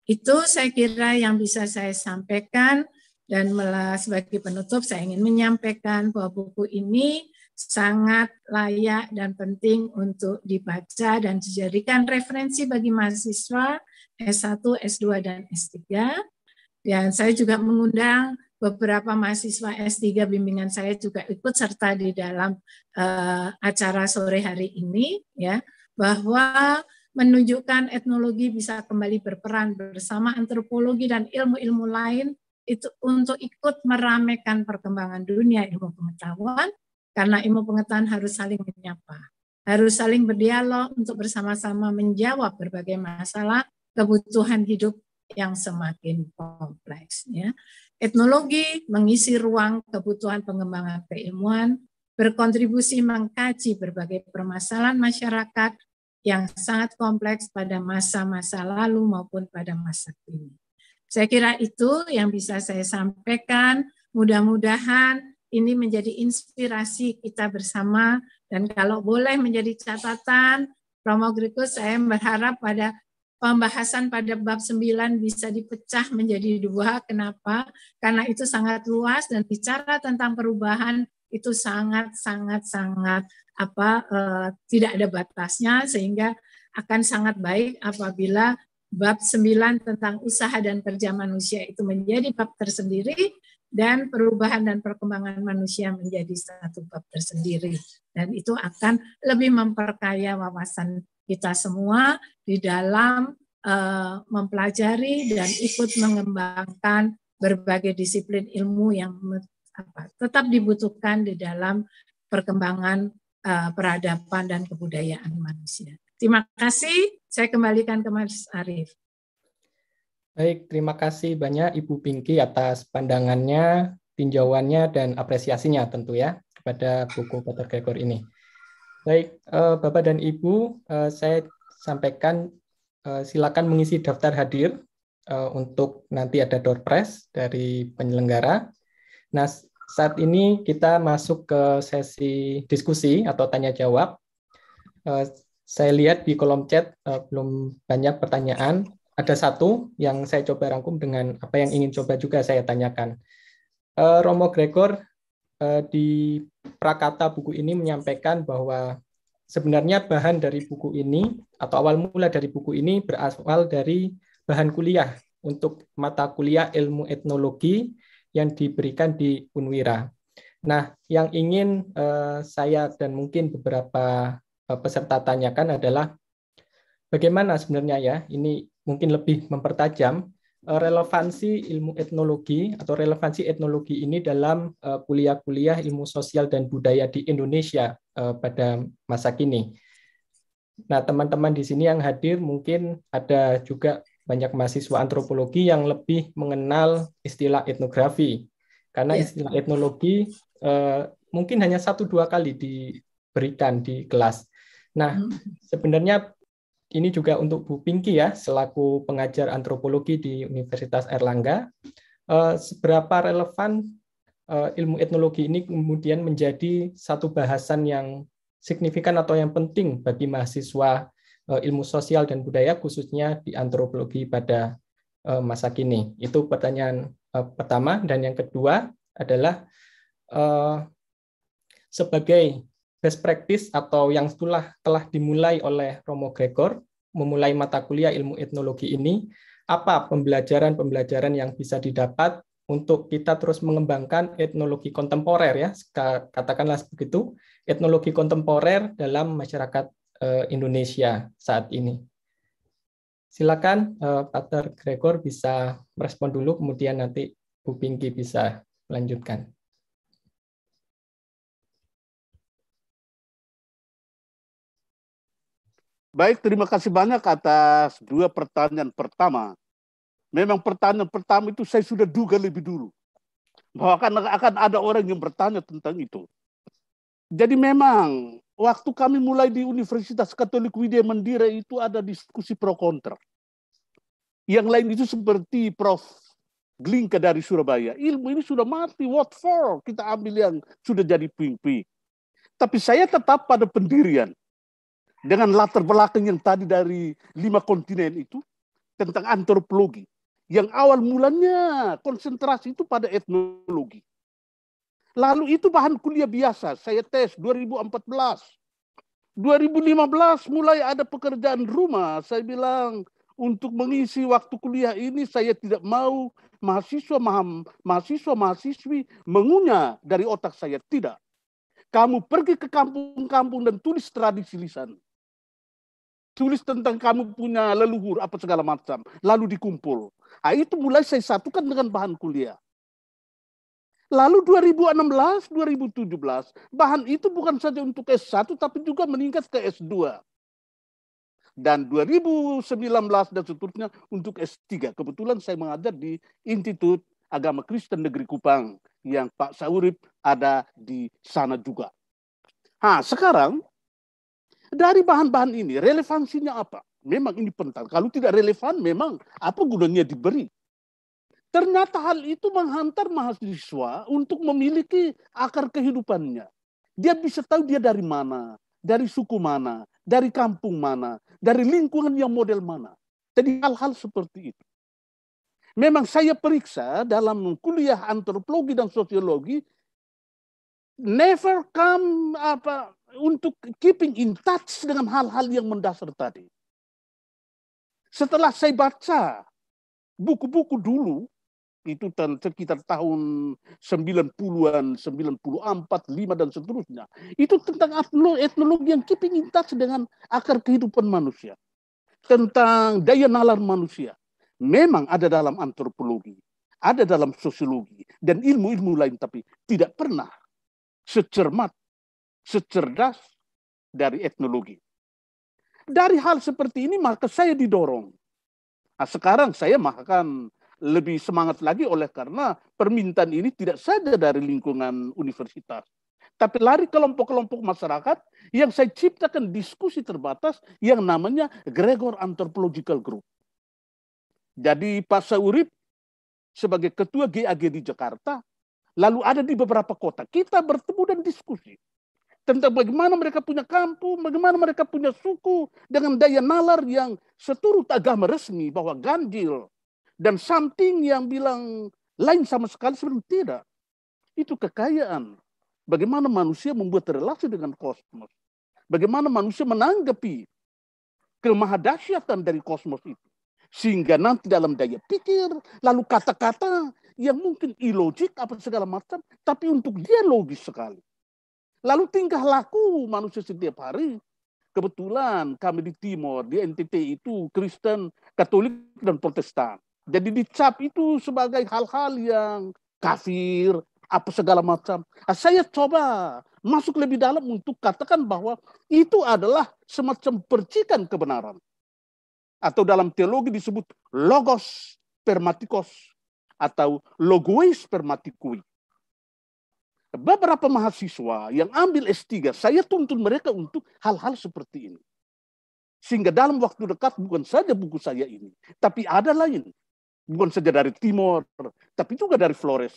Itu saya kira yang bisa saya sampaikan. Dan malah sebagai penutup saya ingin menyampaikan bahwa buku ini sangat layak dan penting untuk dibaca dan dijadikan referensi bagi mahasiswa S1, S2, dan S3. Dan saya juga mengundang beberapa mahasiswa S3 bimbingan saya juga ikut serta di dalam uh, acara sore hari ini ya bahwa menunjukkan etnologi bisa kembali berperan bersama antropologi dan ilmu-ilmu lain itu untuk ikut meramaikan perkembangan dunia ilmu pengetahuan karena ilmu pengetahuan harus saling menyapa, harus saling berdialog untuk bersama-sama menjawab berbagai masalah kebutuhan hidup yang semakin kompleks ya. Etnologi mengisi ruang kebutuhan pengembangan keilmuan, berkontribusi mengkaji berbagai permasalahan masyarakat yang sangat kompleks pada masa-masa lalu maupun pada masa kini. Saya kira itu yang bisa saya sampaikan. Mudah-mudahan ini menjadi inspirasi kita bersama dan kalau boleh menjadi catatan Romo Grikus saya berharap pada pembahasan pada bab 9 bisa dipecah menjadi dua. Kenapa? Karena itu sangat luas dan bicara tentang perubahan itu sangat sangat sangat apa eh, tidak ada batasnya sehingga akan sangat baik apabila bab 9 tentang usaha dan kerja manusia itu menjadi bab tersendiri dan perubahan dan perkembangan manusia menjadi satu bab tersendiri dan itu akan lebih memperkaya wawasan kita semua di dalam uh, mempelajari dan ikut mengembangkan berbagai disiplin ilmu yang apa, tetap dibutuhkan di dalam perkembangan uh, peradaban dan kebudayaan manusia. Terima kasih. Saya kembalikan ke Mas Arief. Baik, terima kasih banyak Ibu Pinky atas pandangannya, tinjauannya, dan apresiasinya tentu ya kepada buku Peter Gregor ini. Baik, eh, Bapak dan Ibu, eh, saya sampaikan eh, silakan mengisi daftar hadir untuk nanti ada door press dari penyelenggara. Nah, saat ini kita masuk ke sesi diskusi atau tanya jawab. Saya lihat di kolom chat uh, belum banyak pertanyaan. Ada satu yang saya coba rangkum dengan apa yang ingin coba juga saya tanyakan. Uh, Romo Gregor uh, di prakata buku ini menyampaikan bahwa sebenarnya bahan dari buku ini atau awal mula dari buku ini berasal dari bahan kuliah untuk mata kuliah ilmu etnologi yang diberikan di Unwira. Nah, yang ingin uh, saya dan mungkin beberapa Eh, peserta tanyakan adalah bagaimana sebenarnya ya ini mungkin lebih mempertajam eh, relevansi ilmu etnologi atau relevansi etnologi ini dalam eh, kuliah-kuliah ilmu sosial dan budaya di Indonesia pada masa kini. Nah, teman-teman di sini yang hadir mungkin ada juga banyak mahasiswa antropologi yang lebih mengenal istilah etnografi. Karena ya. istilah etnologi mungkin hanya satu dua kali diberikan di kelas. Nah, hmm. sebenarnya ini juga untuk Bu Pinky ya, selaku pengajar antropologi di Universitas Erlangga. Eh, seberapa relevan eh, ilmu etnologi ini kemudian menjadi satu bahasan yang signifikan atau yang penting bagi mahasiswa eh, ilmu sosial dan budaya khususnya di antropologi pada masa kini? Itu pertanyaan pertama dan yang kedua adalah sebagai best practice atau yang setelah telah dimulai oleh Romo Gregor memulai mata kuliah ilmu etnologi ini apa pembelajaran-pembelajaran yang bisa didapat untuk kita terus mengembangkan etnologi kontemporer ya katakanlah begitu etnologi kontemporer dalam masyarakat eh, Indonesia saat ini. Silakan eh, Pater Gregor bisa merespon dulu kemudian nanti Bu Pinky bisa melanjutkan. Baik, terima kasih banyak atas dua pertanyaan pertama. Memang pertanyaan pertama itu saya sudah duga lebih dulu. Bahwa akan, akan ada orang yang bertanya tentang itu. Jadi memang waktu kami mulai di Universitas Katolik Widya Mandira itu ada diskusi pro kontra. Yang lain itu seperti Prof. Glingka dari Surabaya. Ilmu ini sudah mati, what for? Kita ambil yang sudah jadi puing Tapi saya tetap pada pendirian dengan latar belakang yang tadi dari lima kontinen itu tentang antropologi. Yang awal mulanya konsentrasi itu pada etnologi. Lalu itu bahan kuliah biasa, saya tes 2014. 2015 mulai ada pekerjaan rumah, saya bilang untuk mengisi waktu kuliah ini saya tidak mau mahasiswa maham, mahasiswa mahasiswi mengunyah dari otak saya tidak. Kamu pergi ke kampung-kampung dan tulis tradisi lisan tulis tentang kamu punya leluhur apa segala macam, lalu dikumpul. Nah, itu mulai saya satukan dengan bahan kuliah. Lalu 2016, 2017, bahan itu bukan saja untuk S1 tapi juga meningkat ke S2. Dan 2019 dan seterusnya untuk S3. Kebetulan saya mengajar di Institut Agama Kristen Negeri Kupang yang Pak Saurip ada di sana juga. Nah, sekarang dari bahan-bahan ini, relevansinya apa? Memang ini penting. Kalau tidak relevan, memang apa gunanya diberi? Ternyata hal itu menghantar mahasiswa untuk memiliki akar kehidupannya. Dia bisa tahu dia dari mana, dari suku mana, dari kampung mana, dari lingkungan yang model mana. Jadi hal-hal seperti itu. Memang saya periksa dalam kuliah antropologi dan sosiologi, never come apa untuk keeping in touch dengan hal-hal yang mendasar tadi. Setelah saya baca buku-buku dulu, itu sekitar tahun 90-an, 94, 5, dan seterusnya. Itu tentang etnologi yang keeping in touch dengan akar kehidupan manusia. Tentang daya nalar manusia. Memang ada dalam antropologi, ada dalam sosiologi, dan ilmu-ilmu lain, tapi tidak pernah secermat secerdas dari etnologi. Dari hal seperti ini maka saya didorong. Nah, sekarang saya makan lebih semangat lagi oleh karena permintaan ini tidak saja dari lingkungan universitas, tapi lari kelompok-kelompok masyarakat yang saya ciptakan diskusi terbatas yang namanya Gregor Anthropological Group. Jadi Pak Seurip sebagai ketua GAG di Jakarta, lalu ada di beberapa kota. Kita bertemu dan diskusi tentang bagaimana mereka punya kampung, bagaimana mereka punya suku dengan daya nalar yang seturut agama resmi bahwa ganjil dan something yang bilang lain sama sekali sebenarnya tidak. Itu kekayaan. Bagaimana manusia membuat relasi dengan kosmos. Bagaimana manusia menanggapi kemahadasyatan dari kosmos itu. Sehingga nanti dalam daya pikir, lalu kata-kata yang mungkin ilogik apa segala macam, tapi untuk dia logis sekali. Lalu tingkah laku manusia setiap hari. Kebetulan kami di Timor, di NTT itu Kristen, Katolik, dan Protestan. Jadi dicap itu sebagai hal-hal yang kafir, apa segala macam. Ah, saya coba masuk lebih dalam untuk katakan bahwa itu adalah semacam percikan kebenaran. Atau dalam teologi disebut logos permatikos atau logois permatikui beberapa mahasiswa yang ambil S3, saya tuntun mereka untuk hal-hal seperti ini. Sehingga dalam waktu dekat bukan saja buku saya ini, tapi ada lain. Bukan saja dari Timor, tapi juga dari Flores.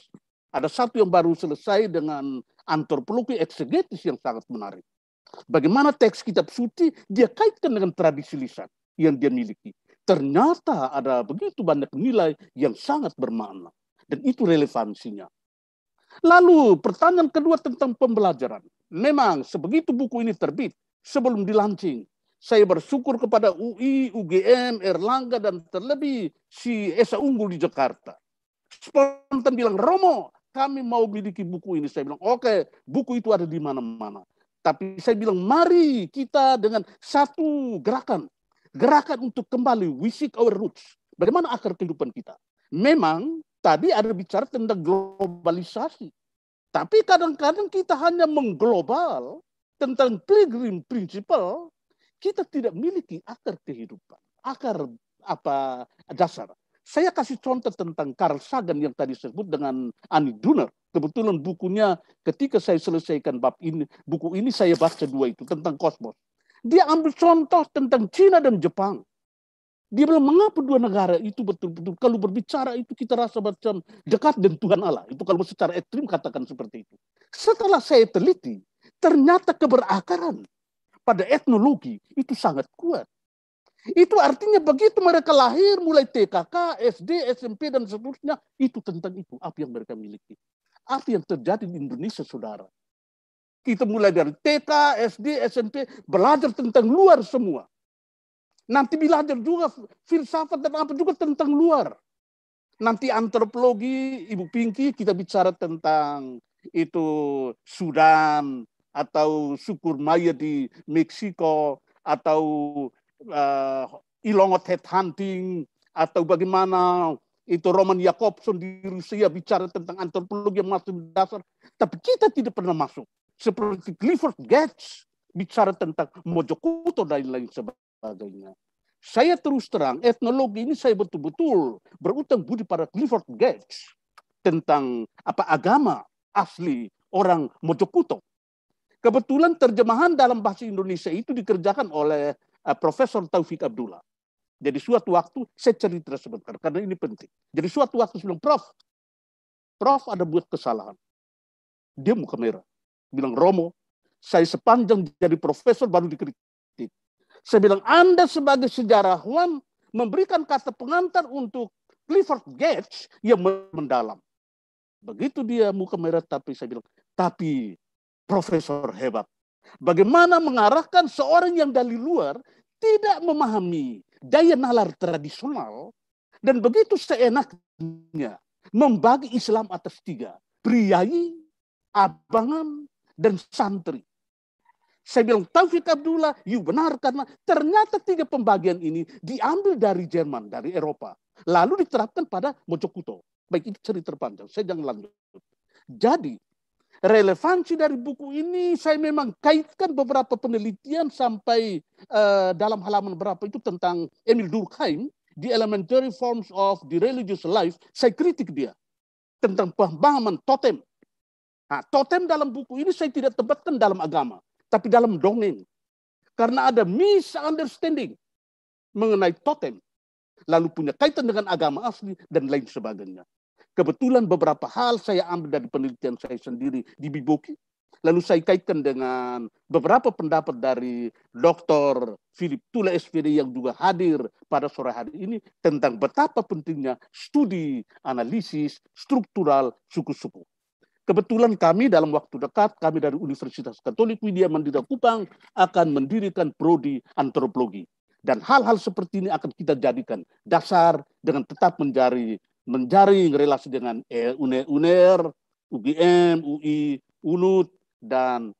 Ada satu yang baru selesai dengan antropologi eksegetis yang sangat menarik. Bagaimana teks kitab suci dia kaitkan dengan tradisi lisan yang dia miliki. Ternyata ada begitu banyak nilai yang sangat bermakna. Dan itu relevansinya. Lalu pertanyaan kedua tentang pembelajaran. Memang sebegitu buku ini terbit, sebelum dilancing, saya bersyukur kepada UI, UGM, Erlangga, dan terlebih si Esa Unggul di Jakarta. Spontan bilang, Romo, kami mau miliki buku ini. Saya bilang, oke, okay, buku itu ada di mana-mana. Tapi saya bilang, mari kita dengan satu gerakan. Gerakan untuk kembali, we seek our roots. Bagaimana akar kehidupan kita? Memang Tadi ada bicara tentang globalisasi. Tapi kadang-kadang kita hanya mengglobal tentang pilgrim principle, kita tidak miliki akar kehidupan, akar apa dasar. Saya kasih contoh tentang Carl Sagan yang tadi sebut dengan Ani Duner. Kebetulan bukunya ketika saya selesaikan bab ini, buku ini saya baca dua itu tentang kosmos. Dia ambil contoh tentang Cina dan Jepang. Dia bilang, mengapa dua negara itu betul-betul kalau berbicara itu kita rasa macam dekat dengan Tuhan Allah. Itu kalau secara ekstrim katakan seperti itu. Setelah saya teliti, ternyata keberakaran pada etnologi itu sangat kuat. Itu artinya begitu mereka lahir, mulai TKK, SD, SMP, dan seterusnya, itu tentang itu, apa yang mereka miliki. Apa yang terjadi di Indonesia, saudara. Kita mulai dari TK, SD, SMP, belajar tentang luar semua Nanti belajar juga filsafat dan apa juga tentang luar. Nanti antropologi, Ibu Pinky, kita bicara tentang itu Sudan atau sukur Maya di Meksiko atau uh, Ilongot head hunting atau bagaimana itu Roman Jakobson di Rusia bicara tentang antropologi yang masuk dasar, tapi kita tidak pernah masuk. Seperti Clifford Gates bicara tentang Mojokuto dan lain sebagainya sebagainya. Saya terus terang, etnologi ini saya betul-betul berutang budi pada Clifford Gates tentang apa agama asli orang Mojokuto. Kebetulan terjemahan dalam bahasa Indonesia itu dikerjakan oleh eh, Profesor Taufik Abdullah. Jadi suatu waktu saya cerita sebentar karena ini penting. Jadi suatu waktu sebelum Prof, Prof ada buat kesalahan. Dia muka merah, bilang Romo, saya sepanjang jadi profesor baru dikritik. Saya bilang Anda sebagai sejarawan memberikan kata pengantar untuk Clifford Gates yang mendalam. Begitu dia muka merah tapi saya bilang, tapi profesor hebat. Bagaimana mengarahkan seorang yang dari luar tidak memahami daya nalar tradisional dan begitu seenaknya membagi Islam atas tiga, priayi, abangan, dan santri. Saya bilang Taufik Abdullah, you benar karena ternyata tiga pembagian ini diambil dari Jerman, dari Eropa. Lalu diterapkan pada Mojokuto. Baik itu cerita panjang, saya jangan lanjut. Jadi relevansi dari buku ini saya memang kaitkan beberapa penelitian sampai uh, dalam halaman berapa itu tentang Emil Durkheim di Elementary Forms of the Religious Life. Saya kritik dia tentang pemahaman totem. Nah, totem dalam buku ini saya tidak tempatkan dalam agama tapi dalam dongeng. Karena ada misunderstanding mengenai totem, lalu punya kaitan dengan agama asli dan lain sebagainya. Kebetulan beberapa hal saya ambil dari penelitian saya sendiri di Biboki, lalu saya kaitkan dengan beberapa pendapat dari Dr. Philip Tula SPD yang juga hadir pada sore hari ini tentang betapa pentingnya studi analisis struktural suku-suku. Kebetulan kami dalam waktu dekat, kami dari Universitas Katolik Widya Mandira Kupang akan mendirikan prodi antropologi. Dan hal-hal seperti ini akan kita jadikan dasar dengan tetap menjari menjaring relasi dengan UNER, UGM, UI, UNUT, dan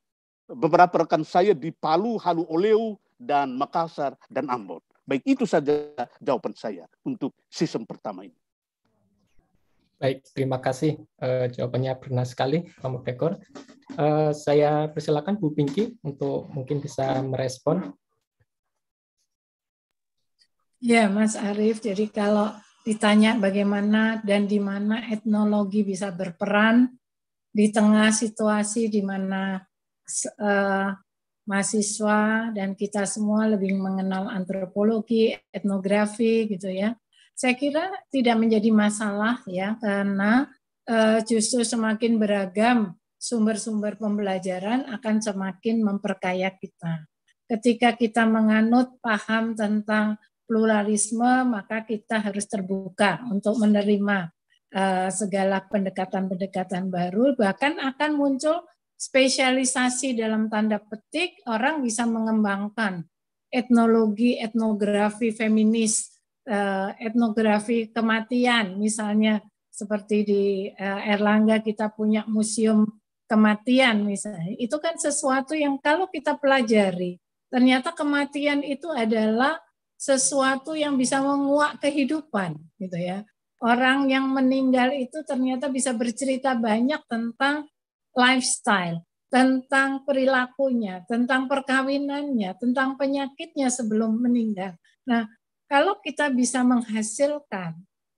beberapa rekan saya di Palu, Halu Oleu, dan Makassar, dan Ambon. Baik itu saja jawaban saya untuk sistem pertama ini. Baik, terima kasih. Uh, jawabannya pernah sekali, Pak Bekor. Uh, eh, saya persilakan Bu Pinky untuk mungkin bisa merespon. Ya, Mas Arief. Jadi kalau ditanya bagaimana dan di mana etnologi bisa berperan di tengah situasi di mana uh, mahasiswa dan kita semua lebih mengenal antropologi, etnografi gitu ya saya kira tidak menjadi masalah ya karena eh, justru semakin beragam sumber-sumber pembelajaran akan semakin memperkaya kita. Ketika kita menganut paham tentang pluralisme, maka kita harus terbuka untuk menerima eh, segala pendekatan-pendekatan baru, bahkan akan muncul spesialisasi dalam tanda petik, orang bisa mengembangkan etnologi, etnografi feminis Eh, etnografi kematian misalnya seperti di eh, Erlangga kita punya museum kematian misalnya itu kan sesuatu yang kalau kita pelajari ternyata kematian itu adalah sesuatu yang bisa menguak kehidupan gitu ya orang yang meninggal itu ternyata bisa bercerita banyak tentang lifestyle tentang perilakunya tentang perkawinannya tentang penyakitnya sebelum meninggal nah kalau kita bisa menghasilkan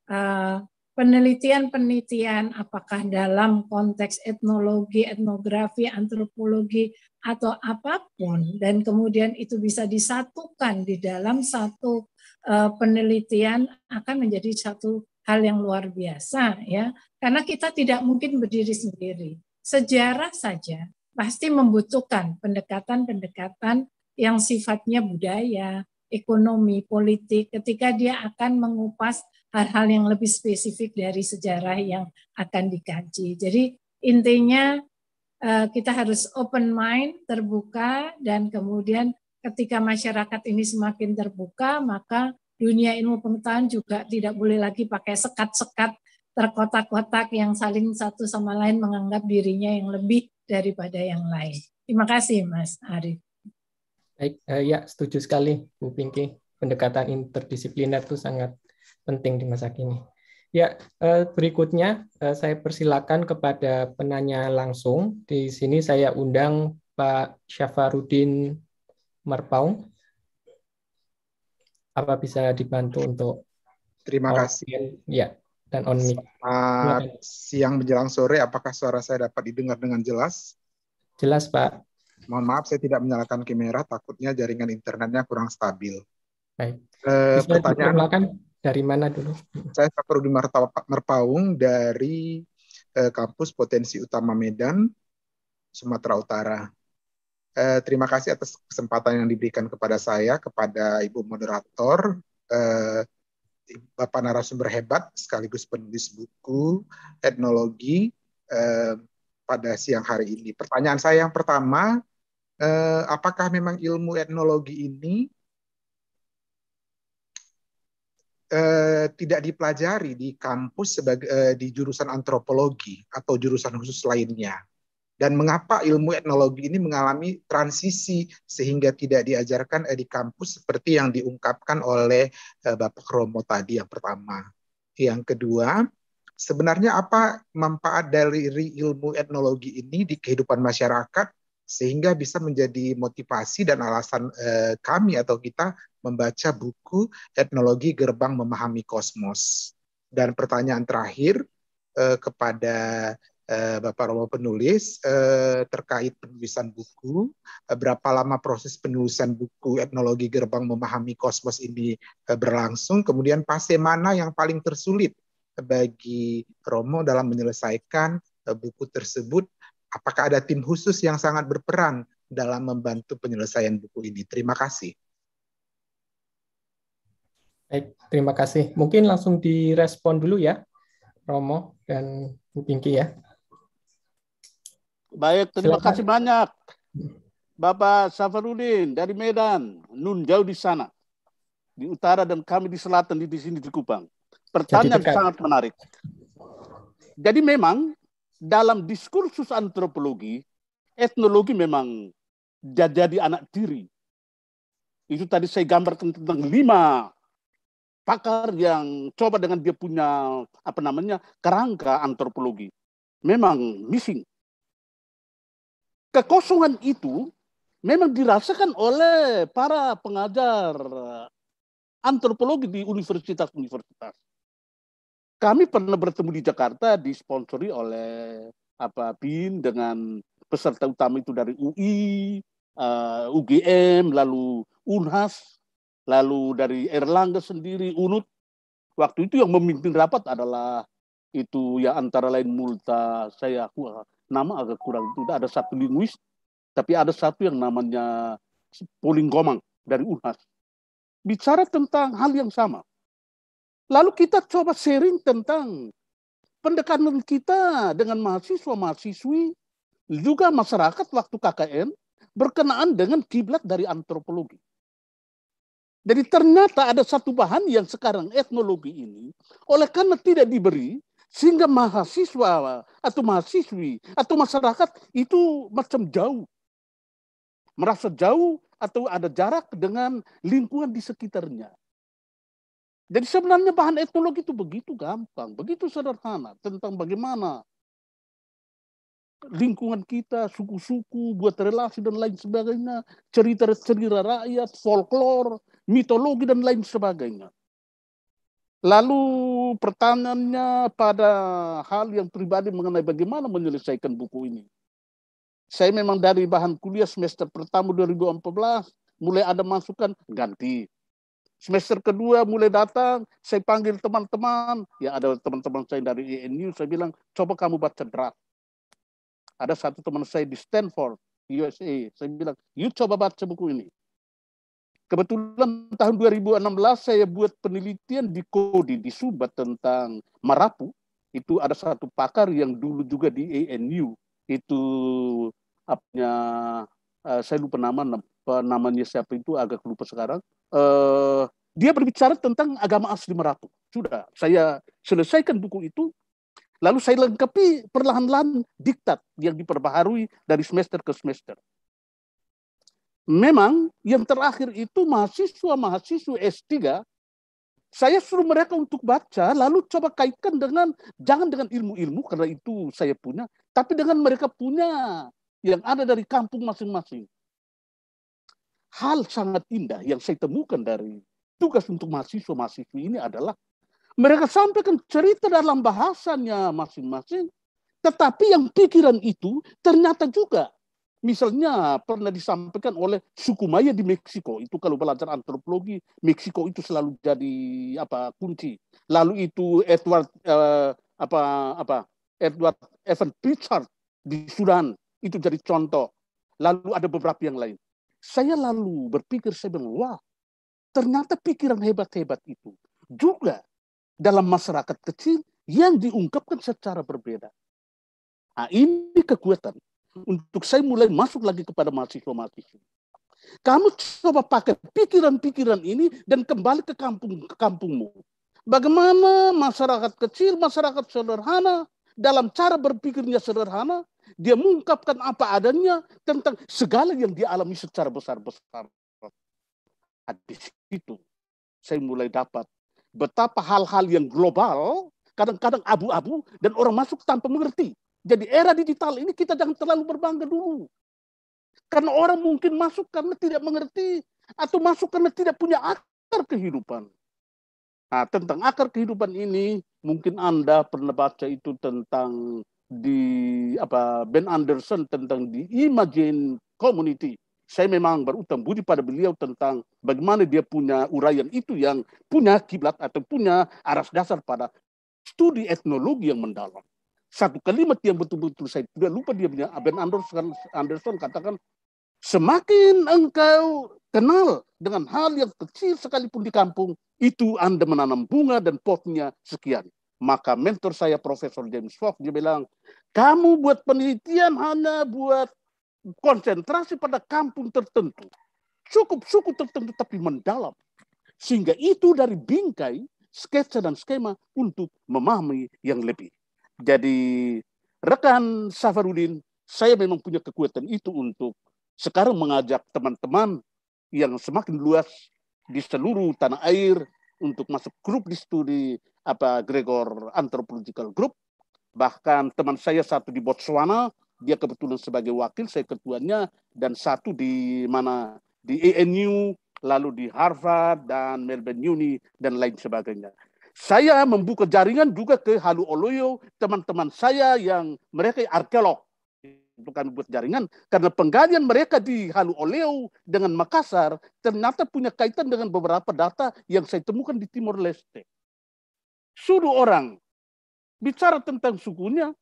eh, penelitian-penelitian apakah dalam konteks etnologi, etnografi, antropologi atau apapun dan kemudian itu bisa disatukan di dalam satu eh, penelitian akan menjadi satu hal yang luar biasa ya karena kita tidak mungkin berdiri sendiri sejarah saja pasti membutuhkan pendekatan-pendekatan yang sifatnya budaya ekonomi, politik, ketika dia akan mengupas hal-hal yang lebih spesifik dari sejarah yang akan dikaji. Jadi intinya eh, kita harus open mind, terbuka, dan kemudian ketika masyarakat ini semakin terbuka, maka dunia ilmu pengetahuan juga tidak boleh lagi pakai sekat-sekat terkotak-kotak yang saling satu sama lain menganggap dirinya yang lebih daripada yang lain. Terima kasih Mas Arif. Baik, uh, ya setuju sekali Bu Pinky. Pendekatan interdisipliner itu sangat penting di masa kini. Ya, uh, berikutnya uh, saya persilakan kepada penanya langsung. Di sini saya undang Pak Syafarudin Marpaung. Apa bisa dibantu untuk Terima kasih. Ya, dan on mic. siang menjelang sore, apakah suara saya dapat didengar dengan jelas? Jelas, Pak. Mohon maaf, saya tidak menyalakan kamera, takutnya jaringan internetnya kurang stabil. Baik. Eh, pertanyaan dari mana dulu? Saya Saparudi Merpaung dari eh, kampus Potensi Utama Medan, Sumatera Utara. Eh, terima kasih atas kesempatan yang diberikan kepada saya, kepada Ibu moderator. Eh, Bapak narasumber hebat sekaligus penulis buku etnologi eh, pada siang hari ini. Pertanyaan saya yang pertama, eh, apakah memang ilmu etnologi ini eh, tidak dipelajari di kampus sebagai eh, di jurusan antropologi atau jurusan khusus lainnya dan mengapa ilmu etnologi ini mengalami transisi sehingga tidak diajarkan eh, di kampus seperti yang diungkapkan oleh eh, Bapak Romo tadi yang pertama. Yang kedua, sebenarnya apa manfaat dari ilmu etnologi ini di kehidupan masyarakat sehingga bisa menjadi motivasi dan alasan eh, kami atau kita membaca buku Etnologi Gerbang Memahami Kosmos. Dan pertanyaan terakhir eh, kepada eh, Bapak Romo penulis eh, terkait penulisan buku, eh, berapa lama proses penulisan buku Etnologi Gerbang Memahami Kosmos ini eh, berlangsung, kemudian fase mana yang paling tersulit bagi Romo dalam menyelesaikan eh, buku tersebut apakah ada tim khusus yang sangat berperan dalam membantu penyelesaian buku ini. Terima kasih. Baik, terima kasih. Mungkin langsung direspon dulu ya, Romo dan Bu Pinky ya. Baik, terima Silakan. kasih banyak. Bapak Safarudin dari Medan, nun jauh di sana, di utara dan kami di selatan di, di sini di Kupang. Pertanyaan sangat menarik. Jadi memang dalam diskursus antropologi, etnologi memang jadi anak tiri. Itu tadi saya gambarkan tentang lima pakar yang coba dengan dia punya apa namanya kerangka antropologi. Memang missing. Kekosongan itu memang dirasakan oleh para pengajar antropologi di universitas-universitas kami pernah bertemu di Jakarta disponsori oleh apa BIN dengan peserta utama itu dari UI, uh, eh, UGM, lalu Unhas, lalu dari Erlangga sendiri Unut. Waktu itu yang memimpin rapat adalah itu ya antara lain Multa, saya aku nama agak kurang itu ada satu linguis, tapi ada satu yang namanya Poling Gomang dari Unhas. Bicara tentang hal yang sama Lalu kita coba sharing tentang pendekatan kita dengan mahasiswa-mahasiswi juga masyarakat waktu KKN berkenaan dengan kiblat dari antropologi. Jadi ternyata ada satu bahan yang sekarang etnologi ini oleh karena tidak diberi sehingga mahasiswa atau mahasiswi atau masyarakat itu macam jauh. Merasa jauh atau ada jarak dengan lingkungan di sekitarnya. Jadi sebenarnya bahan etnologi itu begitu gampang, begitu sederhana tentang bagaimana lingkungan kita, suku-suku, buat relasi dan lain sebagainya, cerita-cerita rakyat, folklore, mitologi dan lain sebagainya. Lalu pertanyaannya pada hal yang pribadi mengenai bagaimana menyelesaikan buku ini. Saya memang dari bahan kuliah semester pertama 2014 mulai ada masukan ganti semester kedua mulai datang, saya panggil teman-teman, Ya ada teman-teman saya dari ENU, saya bilang, coba kamu baca draft. Ada satu teman saya di Stanford, USA, saya bilang, you coba baca buku ini. Kebetulan tahun 2016 saya buat penelitian di Kodi, di Subat tentang Marapu. Itu ada satu pakar yang dulu juga di ANU. Itu apanya, eh, saya lupa nama, namanya siapa itu agak lupa sekarang. Uh, dia berbicara tentang agama asli Merapu. Sudah, saya selesaikan buku itu. Lalu saya lengkapi perlahan-lahan diktat yang diperbaharui dari semester ke semester. Memang yang terakhir itu mahasiswa-mahasiswa S3 saya suruh mereka untuk baca, lalu coba kaitkan dengan jangan dengan ilmu-ilmu karena itu saya punya, tapi dengan mereka punya yang ada dari kampung masing-masing hal sangat indah yang saya temukan dari tugas untuk mahasiswa-mahasiswi ini adalah mereka sampaikan cerita dalam bahasanya masing-masing, tetapi yang pikiran itu ternyata juga misalnya pernah disampaikan oleh suku Maya di Meksiko. Itu kalau belajar antropologi, Meksiko itu selalu jadi apa kunci. Lalu itu Edward eh, apa apa Edward Evan Pritchard di Sudan itu jadi contoh. Lalu ada beberapa yang lain saya lalu berpikir, saya bilang, wah, ternyata pikiran hebat-hebat itu juga dalam masyarakat kecil yang diungkapkan secara berbeda. Nah, ini kekuatan untuk saya mulai masuk lagi kepada mahasiswa-mahasiswa. Kamu coba pakai pikiran-pikiran ini dan kembali ke kampung kampungmu. Bagaimana masyarakat kecil, masyarakat sederhana dalam cara berpikirnya sederhana, dia mengungkapkan apa adanya tentang segala yang dialami secara besar-besar. di situ saya mulai dapat betapa hal-hal yang global kadang-kadang abu-abu dan orang masuk tanpa mengerti. Jadi era digital ini kita jangan terlalu berbangga dulu. Karena orang mungkin masuk karena tidak mengerti atau masuk karena tidak punya akar kehidupan. Nah, tentang akar kehidupan ini mungkin Anda pernah baca itu tentang di apa Ben Anderson tentang di Imagine Community. Saya memang berutang budi pada beliau tentang bagaimana dia punya uraian itu yang punya kiblat atau punya aras dasar pada studi etnologi yang mendalam. Satu kalimat yang betul-betul saya tidak lupa dia punya Ben Anderson, Anderson katakan semakin engkau Kenal dengan hal yang kecil sekalipun di kampung, itu Anda menanam bunga dan potnya sekian. Maka mentor saya Profesor James Fox dia bilang, kamu buat penelitian hanya buat konsentrasi pada kampung tertentu. Cukup suku tertentu tapi mendalam. Sehingga itu dari bingkai, sketsa dan skema untuk memahami yang lebih. Jadi rekan Safarudin, saya memang punya kekuatan itu untuk sekarang mengajak teman-teman yang semakin luas di seluruh tanah air untuk masuk grup di studi apa Gregor Anthropological Group. Bahkan teman saya satu di Botswana, dia kebetulan sebagai wakil, saya ketuanya, dan satu di mana di ANU, lalu di Harvard dan Melbourne Uni dan lain sebagainya. Saya membuka jaringan juga ke Halu Oloyo, teman-teman saya yang mereka arkeolog bukan buat jaringan karena penggalian mereka di Halu Oleo dengan Makassar ternyata punya kaitan dengan beberapa data yang saya temukan di Timor Leste. Suruh orang bicara tentang sukunya,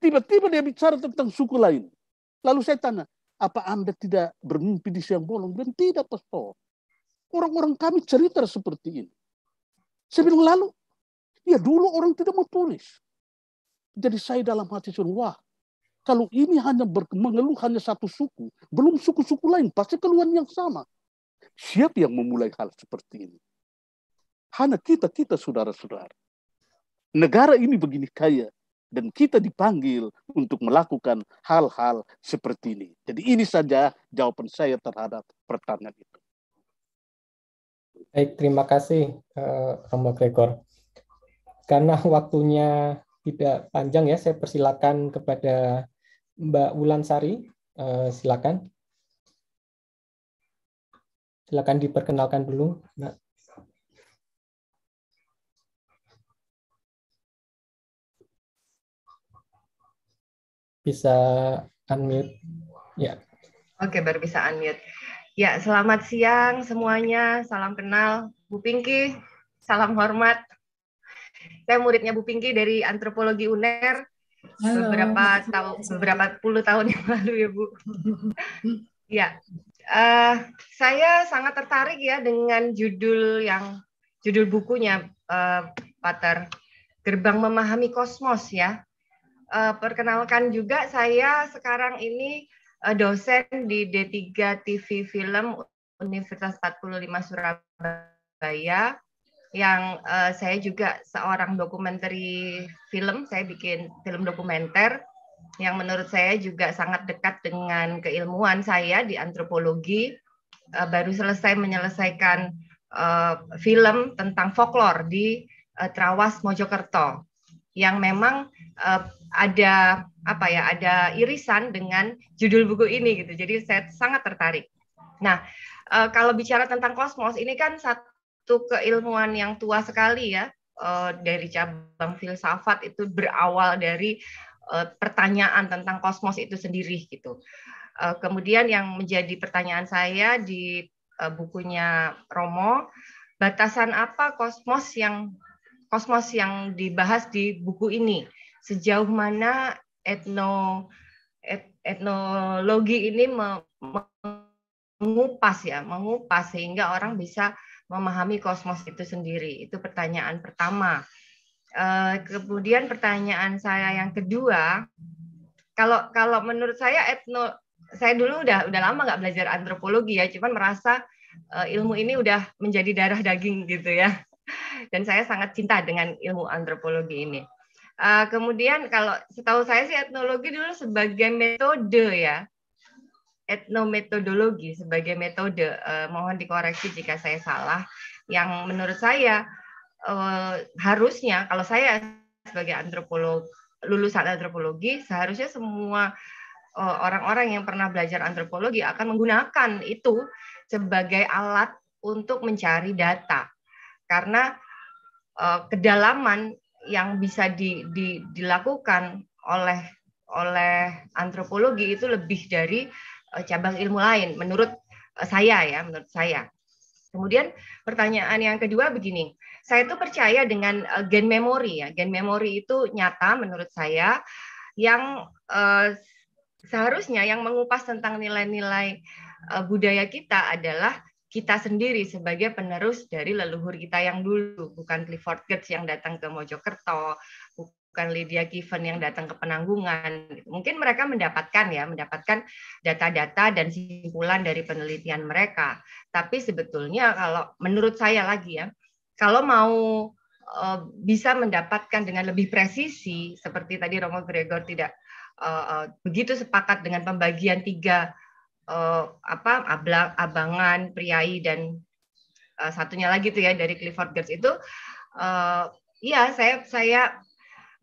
tiba-tiba dia bicara tentang suku lain. Lalu saya tanya, apa Anda tidak bermimpi di siang bolong? Dan tidak, Pastor. Orang-orang kami cerita seperti ini. Saya bilang lalu, ya dulu orang tidak mau tulis. Jadi saya dalam hati suruh, wah, kalau ini hanya mengeluh hanya satu suku, belum suku-suku lain pasti keluhan yang sama. Siapa yang memulai hal seperti ini? Hanya kita-kita saudara-saudara. Negara ini begini kaya, dan kita dipanggil untuk melakukan hal-hal seperti ini. Jadi ini saja jawaban saya terhadap pertanyaan itu. Baik, terima kasih uh, eh, Romo Gregor. Karena waktunya tidak panjang ya, saya persilakan kepada Mbak Wulan Sari, eh, silakan. Silakan diperkenalkan dulu, Mbak. Bisa unmute. Ya. Oke, baru bisa unmute. Ya, selamat siang semuanya. Salam kenal Bu Pinky. Salam hormat. Saya muridnya Bu Pinky dari Antropologi UNER Halo. beberapa tahun beberapa puluh tahun yang lalu ya Bu. <laughs> ya, uh, saya sangat tertarik ya dengan judul yang judul bukunya uh, Pater Gerbang Memahami Kosmos ya. Uh, perkenalkan juga saya sekarang ini uh, dosen di D3 TV Film Universitas 45 Surabaya yang uh, saya juga seorang dokumentari film, saya bikin film dokumenter yang menurut saya juga sangat dekat dengan keilmuan saya di antropologi. Uh, baru selesai menyelesaikan uh, film tentang folklore di uh, Trawas Mojokerto yang memang uh, ada apa ya ada irisan dengan judul buku ini gitu. Jadi saya sangat tertarik. Nah, uh, kalau bicara tentang kosmos ini kan satu satu keilmuan yang tua sekali ya eh, dari cabang filsafat itu berawal dari eh, pertanyaan tentang kosmos itu sendiri gitu. Eh, kemudian yang menjadi pertanyaan saya di bukunya Romo, batasan apa kosmos yang kosmos yang dibahas di buku ini? Sejauh mana etno et, etnologi ini mengupas ya, mengupas sehingga orang bisa memahami kosmos itu sendiri. Itu pertanyaan pertama. Eh, kemudian pertanyaan saya yang kedua, kalau kalau menurut saya etno, saya dulu udah udah lama nggak belajar antropologi ya, cuman merasa eh, ilmu ini udah menjadi darah daging gitu ya. Dan saya sangat cinta dengan ilmu antropologi ini. Eh, kemudian kalau setahu saya sih etnologi dulu sebagai metode ya, etnometodologi sebagai metode eh, mohon dikoreksi jika saya salah yang menurut saya eh, harusnya kalau saya sebagai antropolog lulusan antropologi seharusnya semua orang eh, orang-orang yang pernah belajar antropologi akan menggunakan itu sebagai alat untuk mencari data karena eh, kedalaman yang bisa di, di, dilakukan oleh oleh antropologi itu lebih dari Eh, cabang ilmu lain menurut eh, saya ya, menurut saya. Kemudian pertanyaan yang kedua begini, saya itu percaya dengan eh, gen memori ya, gen memori itu nyata menurut saya yang seharusnya yang mengupas tentang nilai-nilai budaya kita adalah kita sendiri sebagai penerus dari leluhur kita yang dulu, bukan Clifford Gertz yang datang ke Mojokerto bukan Lydia Given yang datang ke penanggungan. Mungkin mereka mendapatkan ya, mendapatkan data-data dan simpulan dari penelitian mereka. Tapi sebetulnya kalau menurut saya lagi ya, kalau mau eh, bisa mendapatkan dengan lebih presisi, seperti tadi Romo Gregor tidak eh, eh, begitu sepakat dengan pembagian tiga apa abang abangan, priai dan satunya lagi tuh ya dari Clifford Girls itu. Iya, saya saya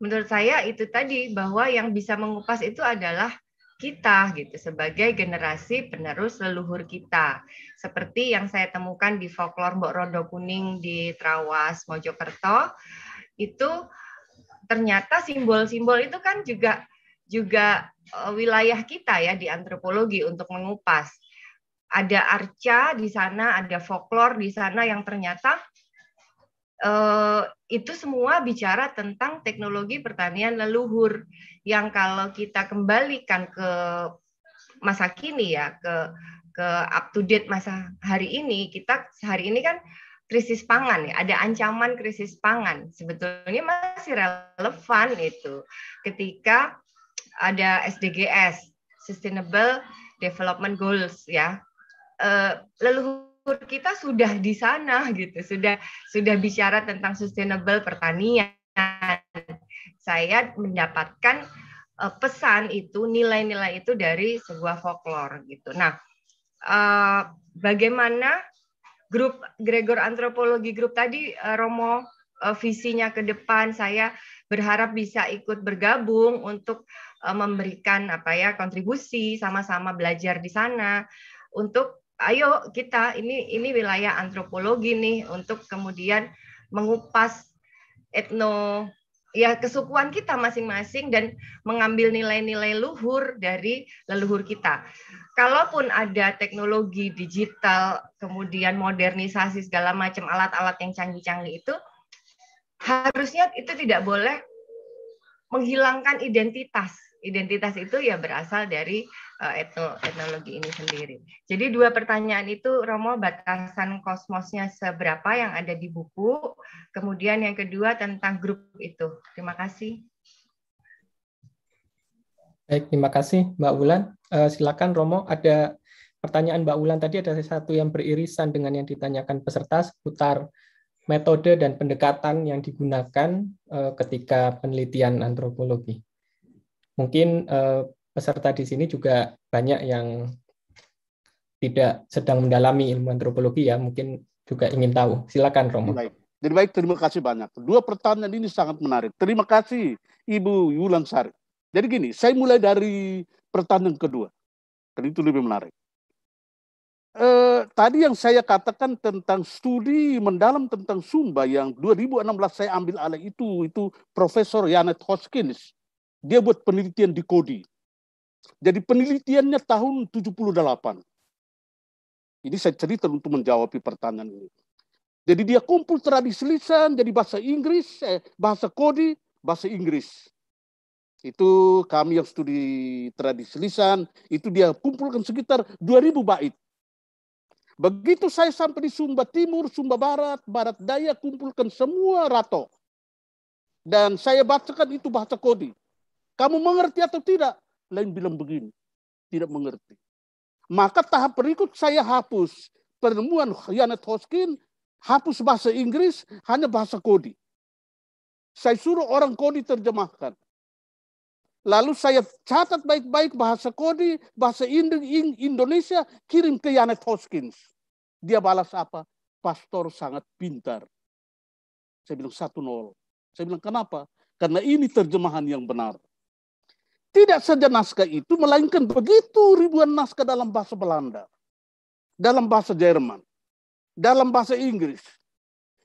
menurut saya itu tadi bahwa yang bisa mengupas itu adalah kita gitu sebagai generasi penerus leluhur kita. Seperti yang saya temukan di folklore Mbok Rondo Kuning di Trawas Mojokerto itu ternyata simbol-simbol itu kan juga juga eh, wilayah kita ya di antropologi untuk mengupas. Ada arca di sana, ada folklore di sana yang ternyata Eh, itu semua bicara tentang teknologi pertanian leluhur yang kalau kita kembalikan ke masa kini ya ke ke up to date masa hari ini kita hari ini kan krisis pangan ya ada ancaman krisis pangan sebetulnya masih relevan itu ketika ada SDGs Sustainable Development Goals ya eh, leluhur kita sudah di sana gitu, sudah sudah bicara tentang sustainable pertanian. Saya mendapatkan uh, pesan itu, nilai-nilai itu dari sebuah folklore gitu. Nah, uh, bagaimana grup Gregor Antropologi grup tadi uh, Romo uh, visinya ke depan saya berharap bisa ikut bergabung untuk uh, memberikan apa ya kontribusi sama-sama belajar di sana untuk ayo kita ini ini wilayah antropologi nih untuk kemudian mengupas etno ya kesukuan kita masing-masing dan mengambil nilai-nilai luhur dari leluhur kita. Kalaupun ada teknologi digital, kemudian modernisasi segala macam alat-alat yang canggih-canggih itu harusnya itu tidak boleh menghilangkan identitas. Identitas itu ya berasal dari Eh, etno, etnologi ini sendiri. Jadi dua pertanyaan itu Romo batasan kosmosnya seberapa yang ada di buku, kemudian yang kedua tentang grup itu. Terima kasih. Baik, terima kasih Mbak Wulan. Uh, silakan Romo, ada pertanyaan Mbak Ulan tadi ada satu yang beririsan dengan yang ditanyakan peserta seputar metode dan pendekatan yang digunakan eh, ketika penelitian antropologi. Mungkin peserta di sini juga banyak yang tidak sedang mendalami ilmu antropologi ya, mungkin juga ingin tahu. Silakan Romo. Baik. Jadi baik, terima kasih banyak. Dua pertanyaan ini sangat menarik. Terima kasih Ibu Yulan Sari. Jadi gini, saya mulai dari pertanyaan kedua. Karena itu lebih menarik. Eh, tadi yang saya katakan tentang studi mendalam tentang Sumba yang 2016 saya ambil alih itu, itu Profesor Janet Hoskins. Dia buat penelitian di Kodi. Jadi penelitiannya tahun 78. Ini saya cerita untuk menjawab pertanyaan ini. Jadi dia kumpul tradisi lisan, jadi bahasa Inggris, eh, bahasa kodi, bahasa Inggris. Itu kami yang studi tradisi lisan, itu dia kumpulkan sekitar 2000 bait. Begitu saya sampai di Sumba Timur, Sumba Barat, Barat Daya, kumpulkan semua rato. Dan saya bacakan itu bahasa kodi. Kamu mengerti atau tidak? lain bilang begini, tidak mengerti. Maka tahap berikut saya hapus penemuan Janet Hoskin, hapus bahasa Inggris, hanya bahasa kodi. Saya suruh orang kodi terjemahkan. Lalu saya catat baik-baik bahasa kodi, bahasa Indonesia, kirim ke Janet Hoskins. Dia balas apa? Pastor sangat pintar. Saya bilang satu nol. Saya bilang kenapa? Karena ini terjemahan yang benar. Tidak saja naskah itu, melainkan begitu ribuan naskah dalam bahasa Belanda, dalam bahasa Jerman, dalam bahasa Inggris,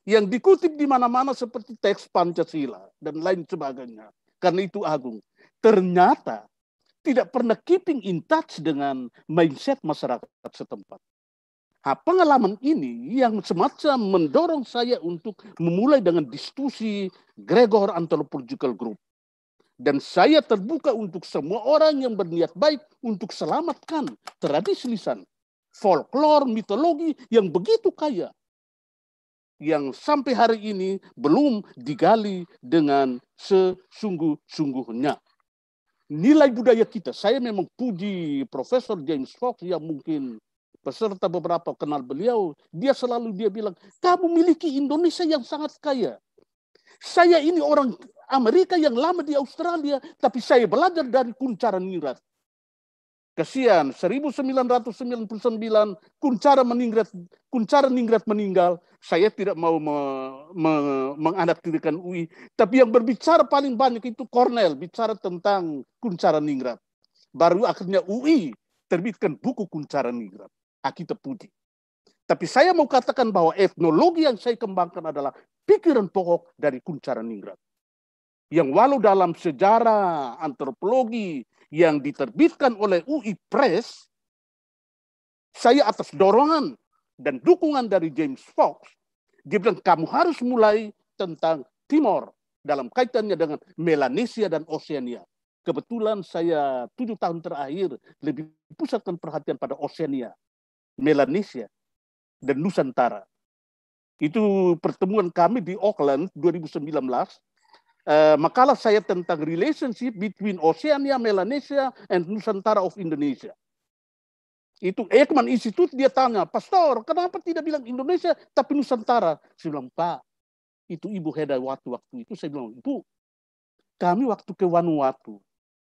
yang dikutip di mana-mana seperti teks Pancasila dan lain sebagainya. Karena itu agung. Ternyata tidak pernah keeping in touch dengan mindset masyarakat setempat. Nah, pengalaman ini yang semacam mendorong saya untuk memulai dengan diskusi Gregor Anthropological Group. Dan saya terbuka untuk semua orang yang berniat baik untuk selamatkan tradisi lisan, folklore, mitologi yang begitu kaya. Yang sampai hari ini belum digali dengan sesungguh-sungguhnya. Nilai budaya kita, saya memang puji Profesor James Fox yang mungkin peserta beberapa kenal beliau, dia selalu dia bilang, kamu miliki Indonesia yang sangat kaya. Saya ini orang Amerika yang lama di Australia, tapi saya belajar dari Kuncara Ningrat. Kesian, 1999 Kuncara meningrat, Kuncara Ningrat meninggal. Saya tidak mau me, me, UI, tapi yang berbicara paling banyak itu Cornell bicara tentang Kuncara Ningrat. Baru akhirnya UI terbitkan buku Kuncara Ningrat, Akita Putih. Tapi saya mau katakan bahwa etnologi yang saya kembangkan adalah pikiran pokok dari Kuncara Ningrat. Yang walau dalam sejarah antropologi yang diterbitkan oleh UI Press, saya atas dorongan dan dukungan dari James Fox, dia bilang kamu harus mulai tentang Timor dalam kaitannya dengan Melanesia dan Oceania. Kebetulan saya tujuh tahun terakhir lebih pusatkan perhatian pada Oceania, Melanesia, dan Nusantara. Itu pertemuan kami di Auckland 2019. Uh, eh, makalah saya tentang relationship between Oceania, Melanesia, and Nusantara of Indonesia. Itu Ekman Institute dia tanya, Pastor, kenapa tidak bilang Indonesia tapi Nusantara? Saya bilang, Pak, itu Ibu Heda waktu waktu itu. Saya bilang, Ibu, kami waktu ke Vanuatu,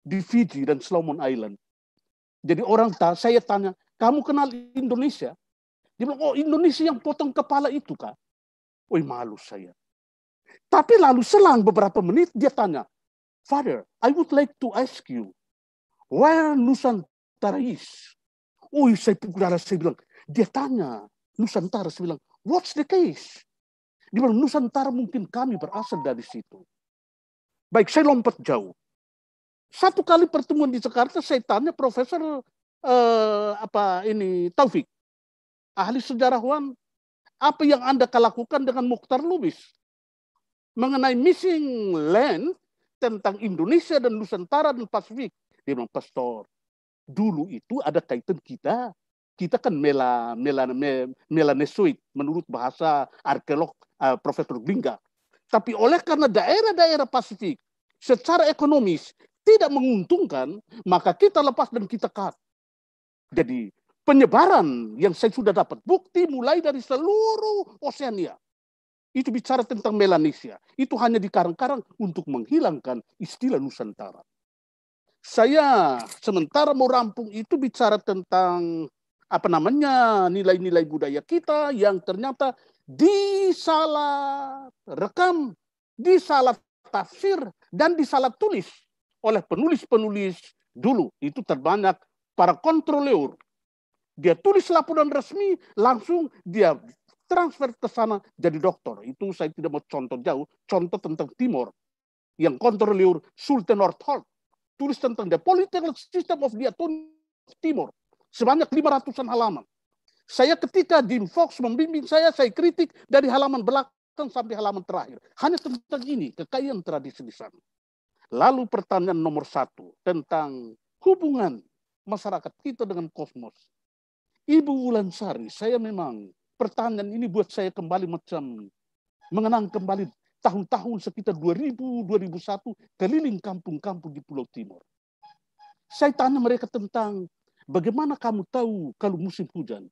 di Fiji dan Solomon Island. Jadi orang saya tanya, kamu kenal Indonesia? Dia bilang, oh Indonesia yang potong kepala itu, Kak. Wih malu saya. Tapi lalu selang beberapa menit dia tanya, Father, I would like to ask you, where Nusantara is? Oh, saya pukul darah, saya bilang, dia tanya, Nusantara, saya bilang, what's the case? Dia bilang, Nusantara mungkin kami berasal dari situ. Baik, saya lompat jauh. Satu kali pertemuan di Jakarta, saya tanya Profesor uh, apa ini Taufik, ahli sejarawan apa yang Anda lakukan dengan Mukhtar Lubis mengenai missing land tentang Indonesia dan Nusantara dan Pasifik. Dia bilang, Pastor, dulu itu ada kaitan kita. Kita kan mela, mela, melanesoid menurut bahasa arkeolog uh, Profesor Bingga. Tapi oleh karena daerah-daerah Pasifik secara ekonomis tidak menguntungkan, maka kita lepas dan kita cut. Jadi penyebaran yang saya sudah dapat bukti mulai dari seluruh Oseania. Itu bicara tentang Melanesia. Itu hanya dikarang-karang untuk menghilangkan istilah Nusantara. Saya sementara mau rampung itu bicara tentang apa namanya nilai-nilai budaya kita yang ternyata disalah rekam, disalah tafsir, dan disalah tulis oleh penulis-penulis dulu. Itu terbanyak para kontroleur dia tulis laporan resmi, langsung dia transfer ke sana jadi dokter. Itu saya tidak mau contoh jauh, contoh tentang Timor. Yang kontrolir Sultan Northolt tulis tentang the political system of the autonomy Timor. Sebanyak lima ratusan halaman. Saya ketika Jim Fox membimbing saya, saya kritik dari halaman belakang sampai halaman terakhir. Hanya tentang ini, kekayaan tradisi di sana. Lalu pertanyaan nomor satu tentang hubungan masyarakat kita dengan kosmos. Ibu Wulansari, saya memang pertanyaan ini buat saya kembali macam mengenang kembali tahun-tahun sekitar 2000-2001 keliling kampung-kampung di Pulau Timur. Saya tanya mereka tentang bagaimana kamu tahu kalau musim hujan.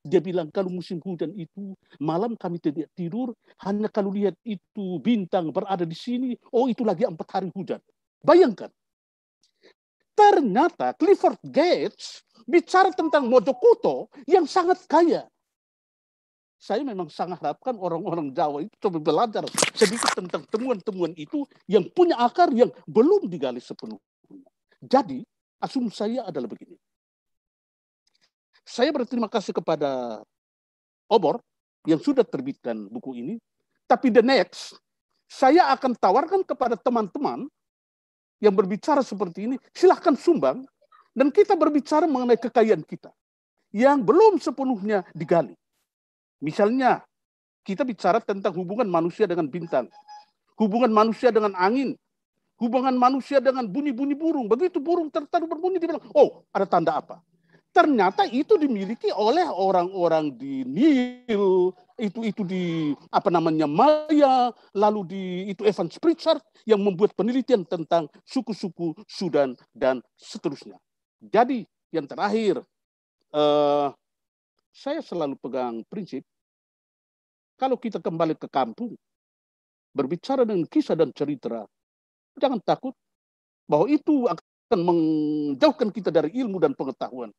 Dia bilang kalau musim hujan itu malam kami tidak tidur, hanya kalau lihat itu bintang berada di sini, oh itu lagi empat hari hujan. Bayangkan, Ternyata Clifford Gates bicara tentang Mojokuto yang sangat kaya. Saya memang sangat harapkan orang-orang Jawa itu coba belajar sedikit tentang temuan-temuan itu yang punya akar yang belum digali sepenuhnya. Jadi, asumsi saya adalah begini. Saya berterima kasih kepada Obor yang sudah terbitkan buku ini, tapi the next, saya akan tawarkan kepada teman-teman yang berbicara seperti ini, silahkan sumbang. Dan kita berbicara mengenai kekayaan kita yang belum sepenuhnya digali. Misalnya, kita bicara tentang hubungan manusia dengan bintang, hubungan manusia dengan angin, hubungan manusia dengan bunyi-bunyi burung. Begitu burung tertarik berbunyi, dibilang, oh ada tanda apa? Ternyata itu dimiliki oleh orang-orang di Nil, itu itu di apa namanya Maya, lalu di itu Evan Pritchard yang membuat penelitian tentang suku-suku Sudan dan seterusnya. Jadi yang terakhir eh, saya selalu pegang prinsip kalau kita kembali ke kampung berbicara dengan kisah dan cerita jangan takut bahwa itu akan menjauhkan kita dari ilmu dan pengetahuan.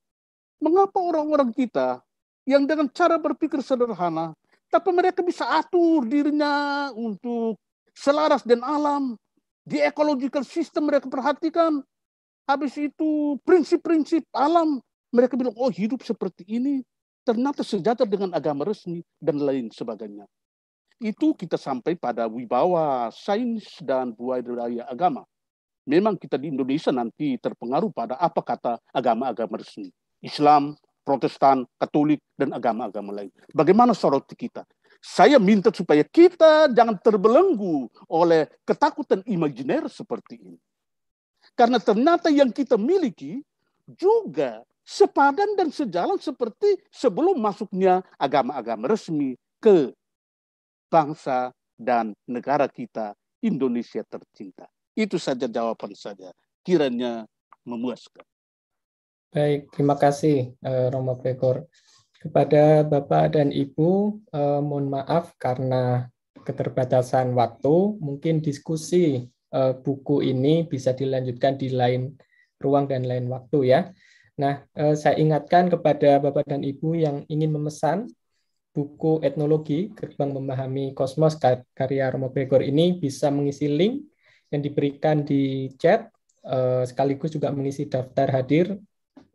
Mengapa orang-orang kita yang dengan cara berpikir sederhana tapi mereka bisa atur dirinya untuk selaras dan alam. Di ecological system mereka perhatikan. Habis itu prinsip-prinsip alam. Mereka bilang, oh hidup seperti ini. Ternyata sejajar dengan agama resmi dan lain sebagainya. Itu kita sampai pada wibawa sains dan budaya agama. Memang kita di Indonesia nanti terpengaruh pada apa kata agama-agama resmi. Islam, Protestan, Katolik, dan agama-agama lain. Bagaimana sorot kita? Saya minta supaya kita jangan terbelenggu oleh ketakutan imajiner seperti ini. Karena ternyata yang kita miliki juga sepadan dan sejalan seperti sebelum masuknya agama-agama resmi ke bangsa dan negara kita Indonesia tercinta. Itu saja jawaban saya. Kiranya memuaskan. Baik, terima kasih eh, Romo Gregor. Kepada Bapak dan Ibu, eh, mohon maaf karena keterbatasan waktu, mungkin diskusi eh, buku ini bisa dilanjutkan di lain ruang dan lain waktu ya. Nah, saya ingatkan kepada Bapak dan Ibu yang ingin memesan buku etnologi Gerbang Memahami Kosmos karya Romo Gregor ini bisa mengisi link yang diberikan di chat sekaligus juga mengisi daftar hadir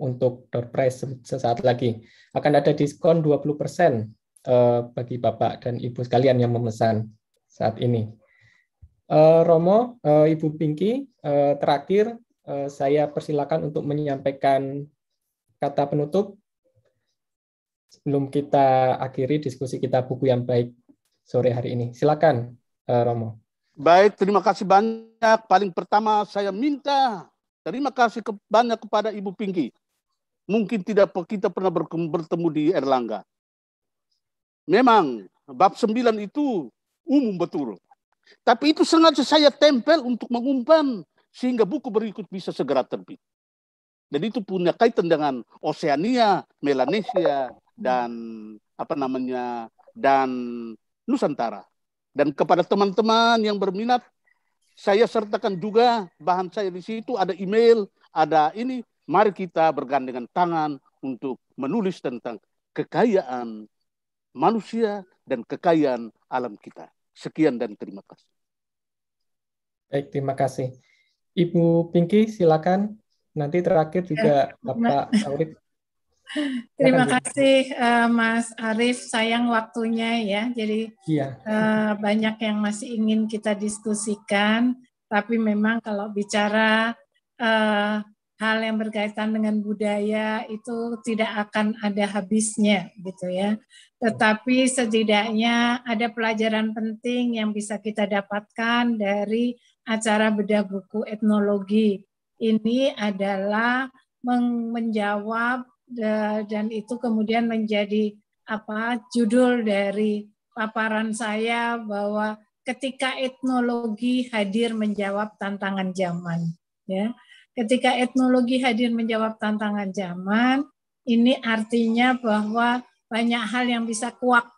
untuk door prize sesaat lagi. Akan ada diskon 20% eh, bagi Bapak dan Ibu sekalian yang memesan saat ini. Eh, Romo, eh, Ibu Pinky, terakhir saya persilakan untuk menyampaikan kata penutup sebelum kita akhiri diskusi kita buku yang baik sore hari ini. Silakan, Romo. Baik, terima kasih banyak. Paling pertama saya minta terima kasih banyak kepada Ibu Pinky mungkin tidak kita pernah bertemu di Erlangga. Memang bab 9 itu umum betul. Tapi itu sengaja saya tempel untuk mengumpan sehingga buku berikut bisa segera terbit. Dan itu punya kaitan dengan Oseania, Melanesia, dan apa namanya dan Nusantara. Dan kepada teman-teman yang berminat, saya sertakan juga bahan saya di situ ada email, ada ini Mari kita bergandengan tangan untuk menulis tentang kekayaan manusia dan kekayaan alam kita. Sekian dan terima kasih. Baik, terima kasih. Ibu Pinky, silakan. Nanti terakhir ya, juga Bapak Aurit. <laughs> Terima kasih uh, Mas Arief, sayang waktunya ya. Jadi iya. Eh, banyak yang masih ingin kita diskusikan, tapi memang kalau bicara eh, hal yang berkaitan dengan budaya itu tidak akan ada habisnya gitu ya. Tetapi setidaknya ada pelajaran penting yang bisa kita dapatkan dari acara bedah buku etnologi. Ini adalah menjawab e, dan itu kemudian menjadi apa judul dari paparan saya bahwa ketika etnologi hadir menjawab tantangan zaman ya ketika etnologi hadir menjawab tantangan zaman, ini artinya bahwa banyak hal yang bisa kuak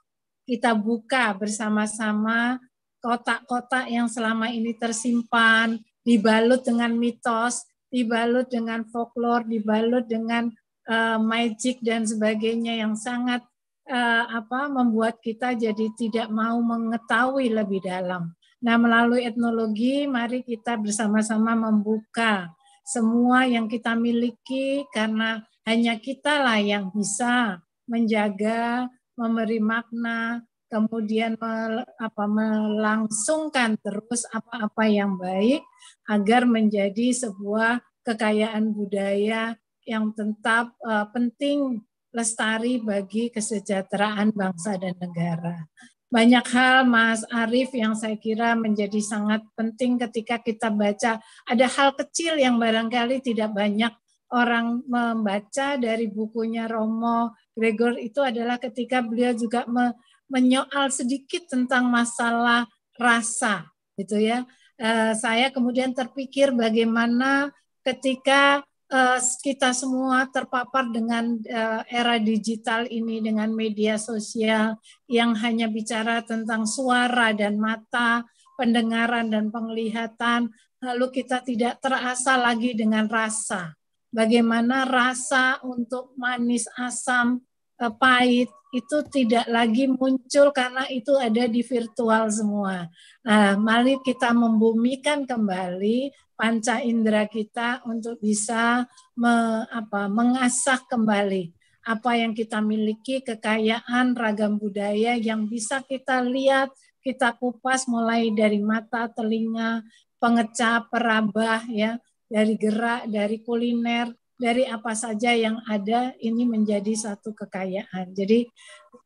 kita buka bersama-sama kotak-kotak yang selama ini tersimpan, dibalut dengan mitos, dibalut dengan folklore, dibalut dengan uh, magic dan sebagainya yang sangat uh, apa membuat kita jadi tidak mau mengetahui lebih dalam. Nah, melalui etnologi mari kita bersama-sama membuka semua yang kita miliki karena hanya kitalah yang bisa menjaga, memberi makna, kemudian mel, apa, melangsungkan terus apa-apa yang baik agar menjadi sebuah kekayaan budaya yang tetap uh, penting lestari bagi kesejahteraan bangsa dan negara banyak hal Mas Arif yang saya kira menjadi sangat penting ketika kita baca ada hal kecil yang barangkali tidak banyak orang membaca dari bukunya Romo Gregor itu adalah ketika beliau juga me menyoal sedikit tentang masalah rasa gitu ya. E, saya kemudian terpikir bagaimana ketika uh, kita semua terpapar dengan uh, era digital ini dengan media sosial yang hanya bicara tentang suara dan mata, pendengaran dan penglihatan, lalu kita tidak terasa lagi dengan rasa. Bagaimana rasa untuk manis, asam, uh, pahit itu tidak lagi muncul karena itu ada di virtual semua. Nah, mari kita membumikan kembali panca indera kita untuk bisa me, apa, mengasah kembali apa yang kita miliki, kekayaan ragam budaya yang bisa kita lihat, kita kupas mulai dari mata, telinga, pengecap, perabah ya, dari gerak, dari kuliner, dari apa saja yang ada ini menjadi satu kekayaan. Jadi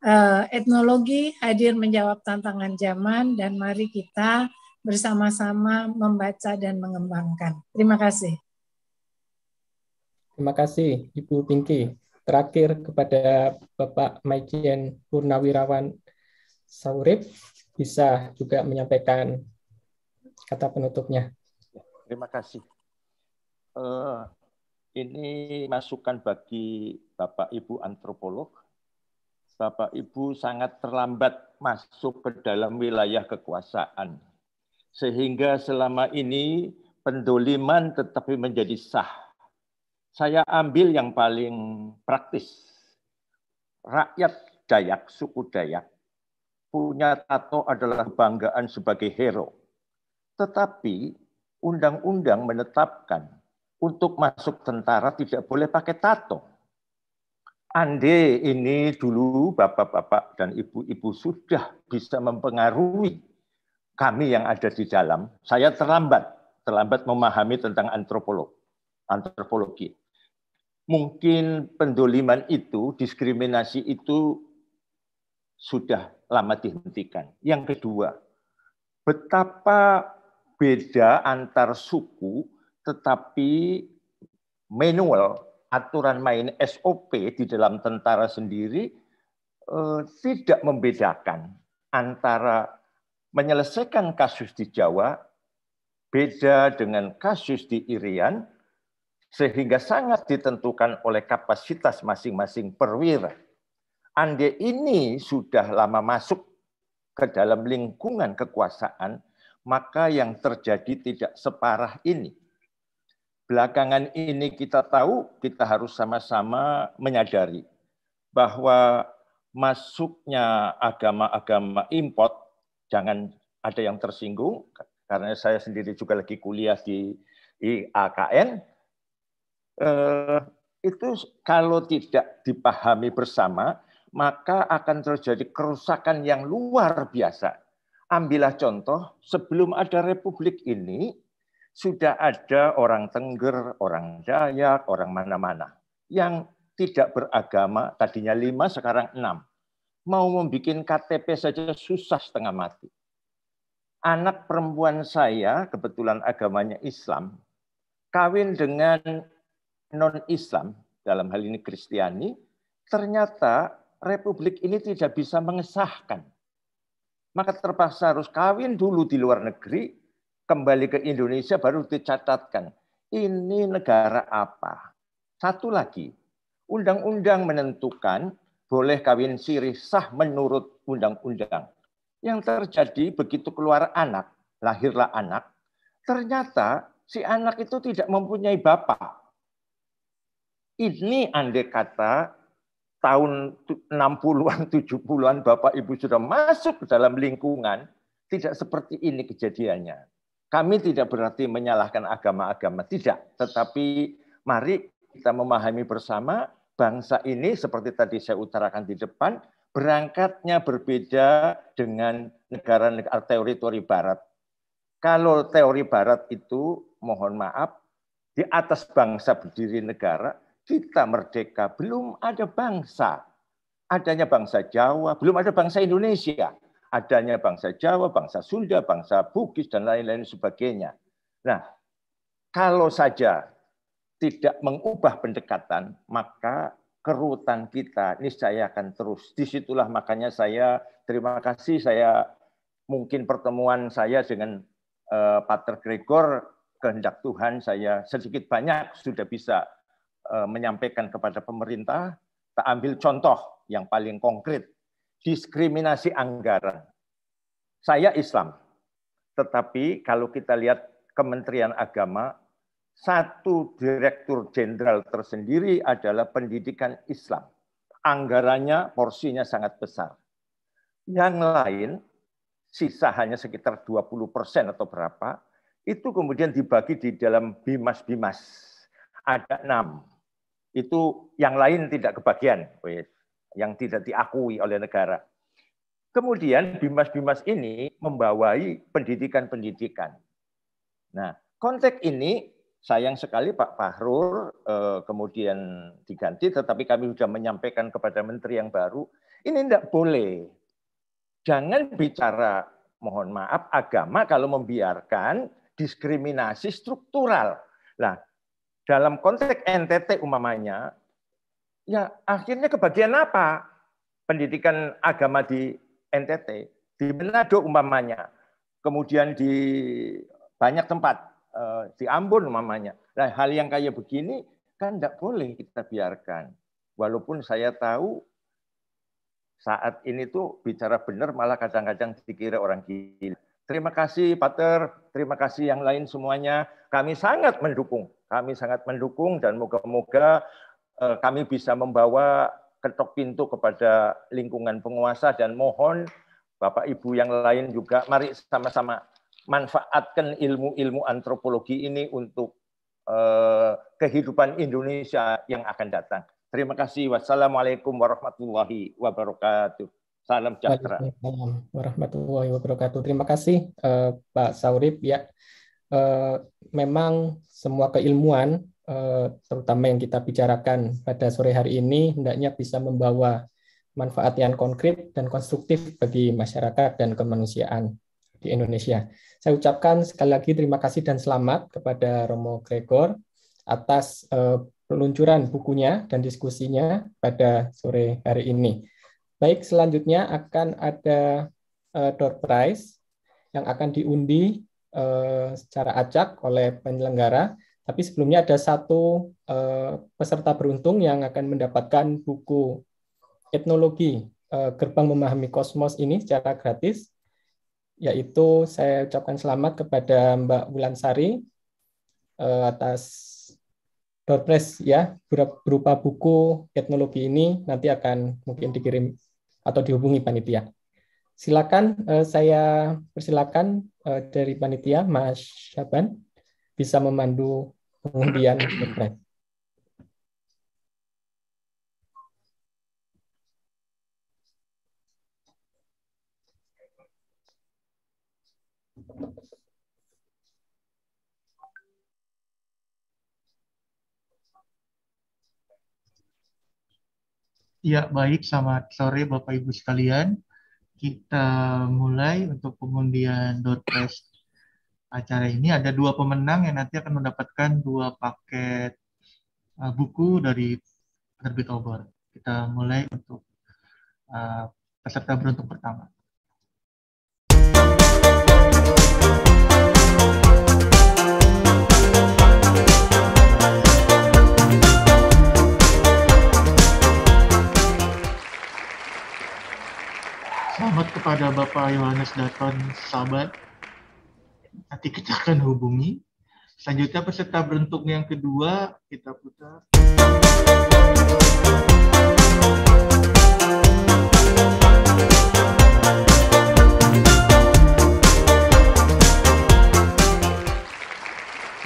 eh, etnologi hadir menjawab tantangan zaman dan mari kita bersama-sama membaca dan mengembangkan. Terima kasih. Terima kasih Ibu Pinky. Terakhir kepada Bapak Maijen Purnawirawan Saurip bisa juga menyampaikan kata penutupnya. Terima kasih. Uh, ini masukan bagi Bapak Ibu antropolog. Bapak Ibu sangat terlambat masuk ke dalam wilayah kekuasaan sehingga selama ini pendoliman tetapi menjadi sah. Saya ambil yang paling praktis. Rakyat Dayak, suku Dayak, punya tato adalah kebanggaan sebagai hero. Tetapi undang-undang menetapkan untuk masuk tentara tidak boleh pakai tato. Ande ini dulu bapak-bapak dan ibu-ibu sudah bisa mempengaruhi kami yang ada di dalam, saya terlambat, terlambat memahami tentang antropolog, antropologi. Mungkin pendoliman itu, diskriminasi itu sudah lama dihentikan. Yang kedua, betapa beda antar suku, tetapi manual, aturan main SOP di dalam tentara sendiri eh, tidak membedakan antara menyelesaikan kasus di Jawa beda dengan kasus di Irian, sehingga sangat ditentukan oleh kapasitas masing-masing perwira. Andai ini sudah lama masuk ke dalam lingkungan kekuasaan, maka yang terjadi tidak separah ini. Belakangan ini kita tahu, kita harus sama-sama menyadari bahwa masuknya agama-agama import jangan ada yang tersinggung karena saya sendiri juga lagi kuliah di IAKN eh, itu kalau tidak dipahami bersama maka akan terjadi kerusakan yang luar biasa. Ambillah contoh, sebelum ada republik ini sudah ada orang Tengger, orang Dayak, orang mana-mana yang tidak beragama, tadinya lima, sekarang enam mau membuat KTP saja susah setengah mati. Anak perempuan saya, kebetulan agamanya Islam, kawin dengan non-Islam, dalam hal ini Kristiani, ternyata Republik ini tidak bisa mengesahkan. Maka terpaksa harus kawin dulu di luar negeri, kembali ke Indonesia baru dicatatkan. Ini negara apa? Satu lagi, undang-undang menentukan boleh kawin siri sah menurut undang-undang. Yang terjadi begitu keluar anak, lahirlah anak, ternyata si anak itu tidak mempunyai bapak. Ini andai kata tahun 60-an, 70-an <laughs> Bapak Ibu sudah masuk ke dalam lingkungan, tidak seperti ini kejadiannya. Kami tidak berarti menyalahkan agama-agama, tidak. Tetapi mari kita memahami bersama bangsa ini seperti tadi saya utarakan di depan berangkatnya berbeda dengan negara-negara teori-teori barat. Kalau teori barat itu mohon maaf di atas bangsa berdiri negara, kita merdeka belum ada bangsa. Adanya bangsa Jawa, belum ada bangsa Indonesia. Adanya bangsa Jawa, bangsa Sunda, bangsa Bugis dan lain-lain sebagainya. Nah, kalau saja tidak mengubah pendekatan, maka kerutan kita ini saya akan terus. Disitulah makanya saya terima kasih saya mungkin pertemuan saya dengan uh, Pater Gregor kehendak Tuhan saya sedikit banyak sudah bisa uh, menyampaikan kepada pemerintah. Tak ambil contoh yang paling konkret, diskriminasi anggaran. Saya Islam, tetapi kalau kita lihat Kementerian Agama satu direktur jenderal tersendiri adalah pendidikan Islam. Anggarannya porsinya sangat besar. Yang lain, sisa hanya sekitar 20 persen atau berapa, itu kemudian dibagi di dalam bimas-bimas. Ada enam. Itu yang lain tidak kebagian, yang tidak diakui oleh negara. Kemudian bimas-bimas ini membawai pendidikan-pendidikan. Nah, konteks ini sayang sekali Pak Fahrul eh, kemudian diganti, tetapi kami sudah menyampaikan kepada Menteri yang baru, ini tidak boleh. Jangan bicara, mohon maaf, agama kalau membiarkan diskriminasi struktural. Nah, dalam konteks NTT umamanya, ya akhirnya kebagian apa? Pendidikan agama di NTT, di Manado umpamanya, kemudian di banyak tempat Eh, diampun Ambon mamanya. Nah, hal yang kayak begini kan tidak boleh kita biarkan. Walaupun saya tahu saat ini tuh bicara benar malah kadang-kadang dikira orang gila. Terima kasih Pater, terima kasih yang lain semuanya. Kami sangat mendukung, kami sangat mendukung dan moga-moga eh, kami bisa membawa ketok pintu kepada lingkungan penguasa dan mohon Bapak Ibu yang lain juga mari sama-sama manfaatkan ilmu-ilmu antropologi ini untuk eh, kehidupan Indonesia yang akan datang. Terima kasih. Wassalamualaikum warahmatullahi wabarakatuh. Salam sejahtera. Waalaikumsalam warahmatullahi wabarakatuh. Terima kasih eh, Pak Saurib. Ya, eh, memang semua keilmuan, eh, terutama yang kita bicarakan pada sore hari ini, hendaknya bisa membawa manfaat yang konkret dan konstruktif bagi masyarakat dan kemanusiaan di Indonesia. Saya ucapkan sekali lagi terima kasih dan selamat kepada Romo Gregor atas uh, peluncuran bukunya dan diskusinya pada sore hari ini. Baik, selanjutnya akan ada uh, door prize yang akan diundi uh, secara acak oleh penyelenggara. Tapi sebelumnya ada satu uh, peserta beruntung yang akan mendapatkan buku etnologi uh, Gerbang Memahami Kosmos ini secara gratis yaitu saya ucapkan selamat kepada Mbak Wulansari uh, atas doorpress ya berupa buku etnologi ini nanti akan mungkin dikirim atau dihubungi panitia. Silakan eh, saya persilakan eh, dari panitia Mas Syaban bisa memandu pengundian doorpress. Ya, baik. Selamat sore Bapak Ibu sekalian. Kita mulai untuk pengundian test acara ini. Ada dua pemenang yang nanti akan mendapatkan dua paket uh, buku dari Terbit Obor. Kita mulai untuk uh, peserta beruntung pertama. Selamat kepada Bapak Yohanes Daton sahabat. Nanti kita akan hubungi. Selanjutnya peserta beruntung yang kedua kita putar.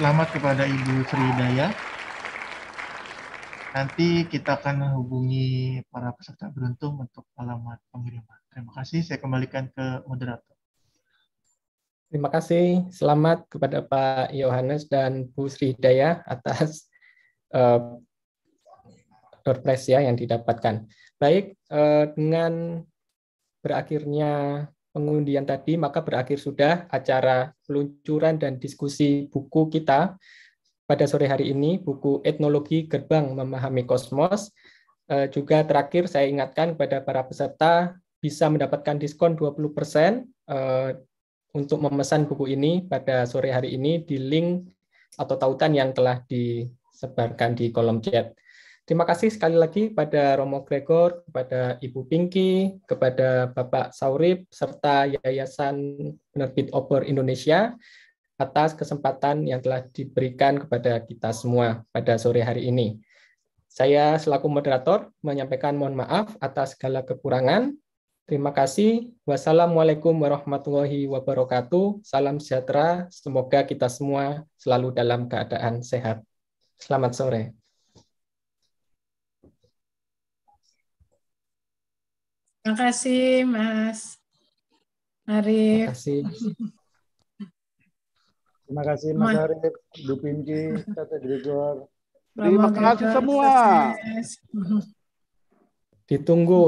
Selamat kepada Ibu Sri Dayak. Nanti kita akan hubungi para peserta beruntung untuk alamat pengiriman. Terima kasih. Saya kembalikan ke moderator. Terima kasih. Selamat kepada Pak Yohanes dan Bu Sri Daya atas uh, ya yang didapatkan. Baik, uh, dengan berakhirnya pengundian tadi, maka berakhir sudah acara peluncuran dan diskusi buku kita pada sore hari ini buku Etnologi Gerbang Memahami Kosmos. Uh, juga terakhir saya ingatkan kepada para peserta bisa mendapatkan diskon 20% uh, eh, untuk memesan buku ini pada sore hari ini di link atau tautan yang telah disebarkan di kolom chat. Terima kasih sekali lagi pada Romo Gregor, kepada Ibu Pinky, kepada Bapak Saurip, serta Yayasan Penerbit Obor Indonesia atas kesempatan yang telah diberikan kepada kita semua pada sore hari ini. Saya selaku moderator menyampaikan mohon maaf atas segala kekurangan. Terima kasih. Wassalamualaikum warahmatullahi wabarakatuh. Salam sejahtera. Semoga kita semua selalu dalam keadaan sehat. Selamat sore. Terima kasih, Mas. Arif. Terima kasih. Terima kasih Mas Arif, Bu Pinky, Tete Gregor. Terima kasih semua. Ditunggu.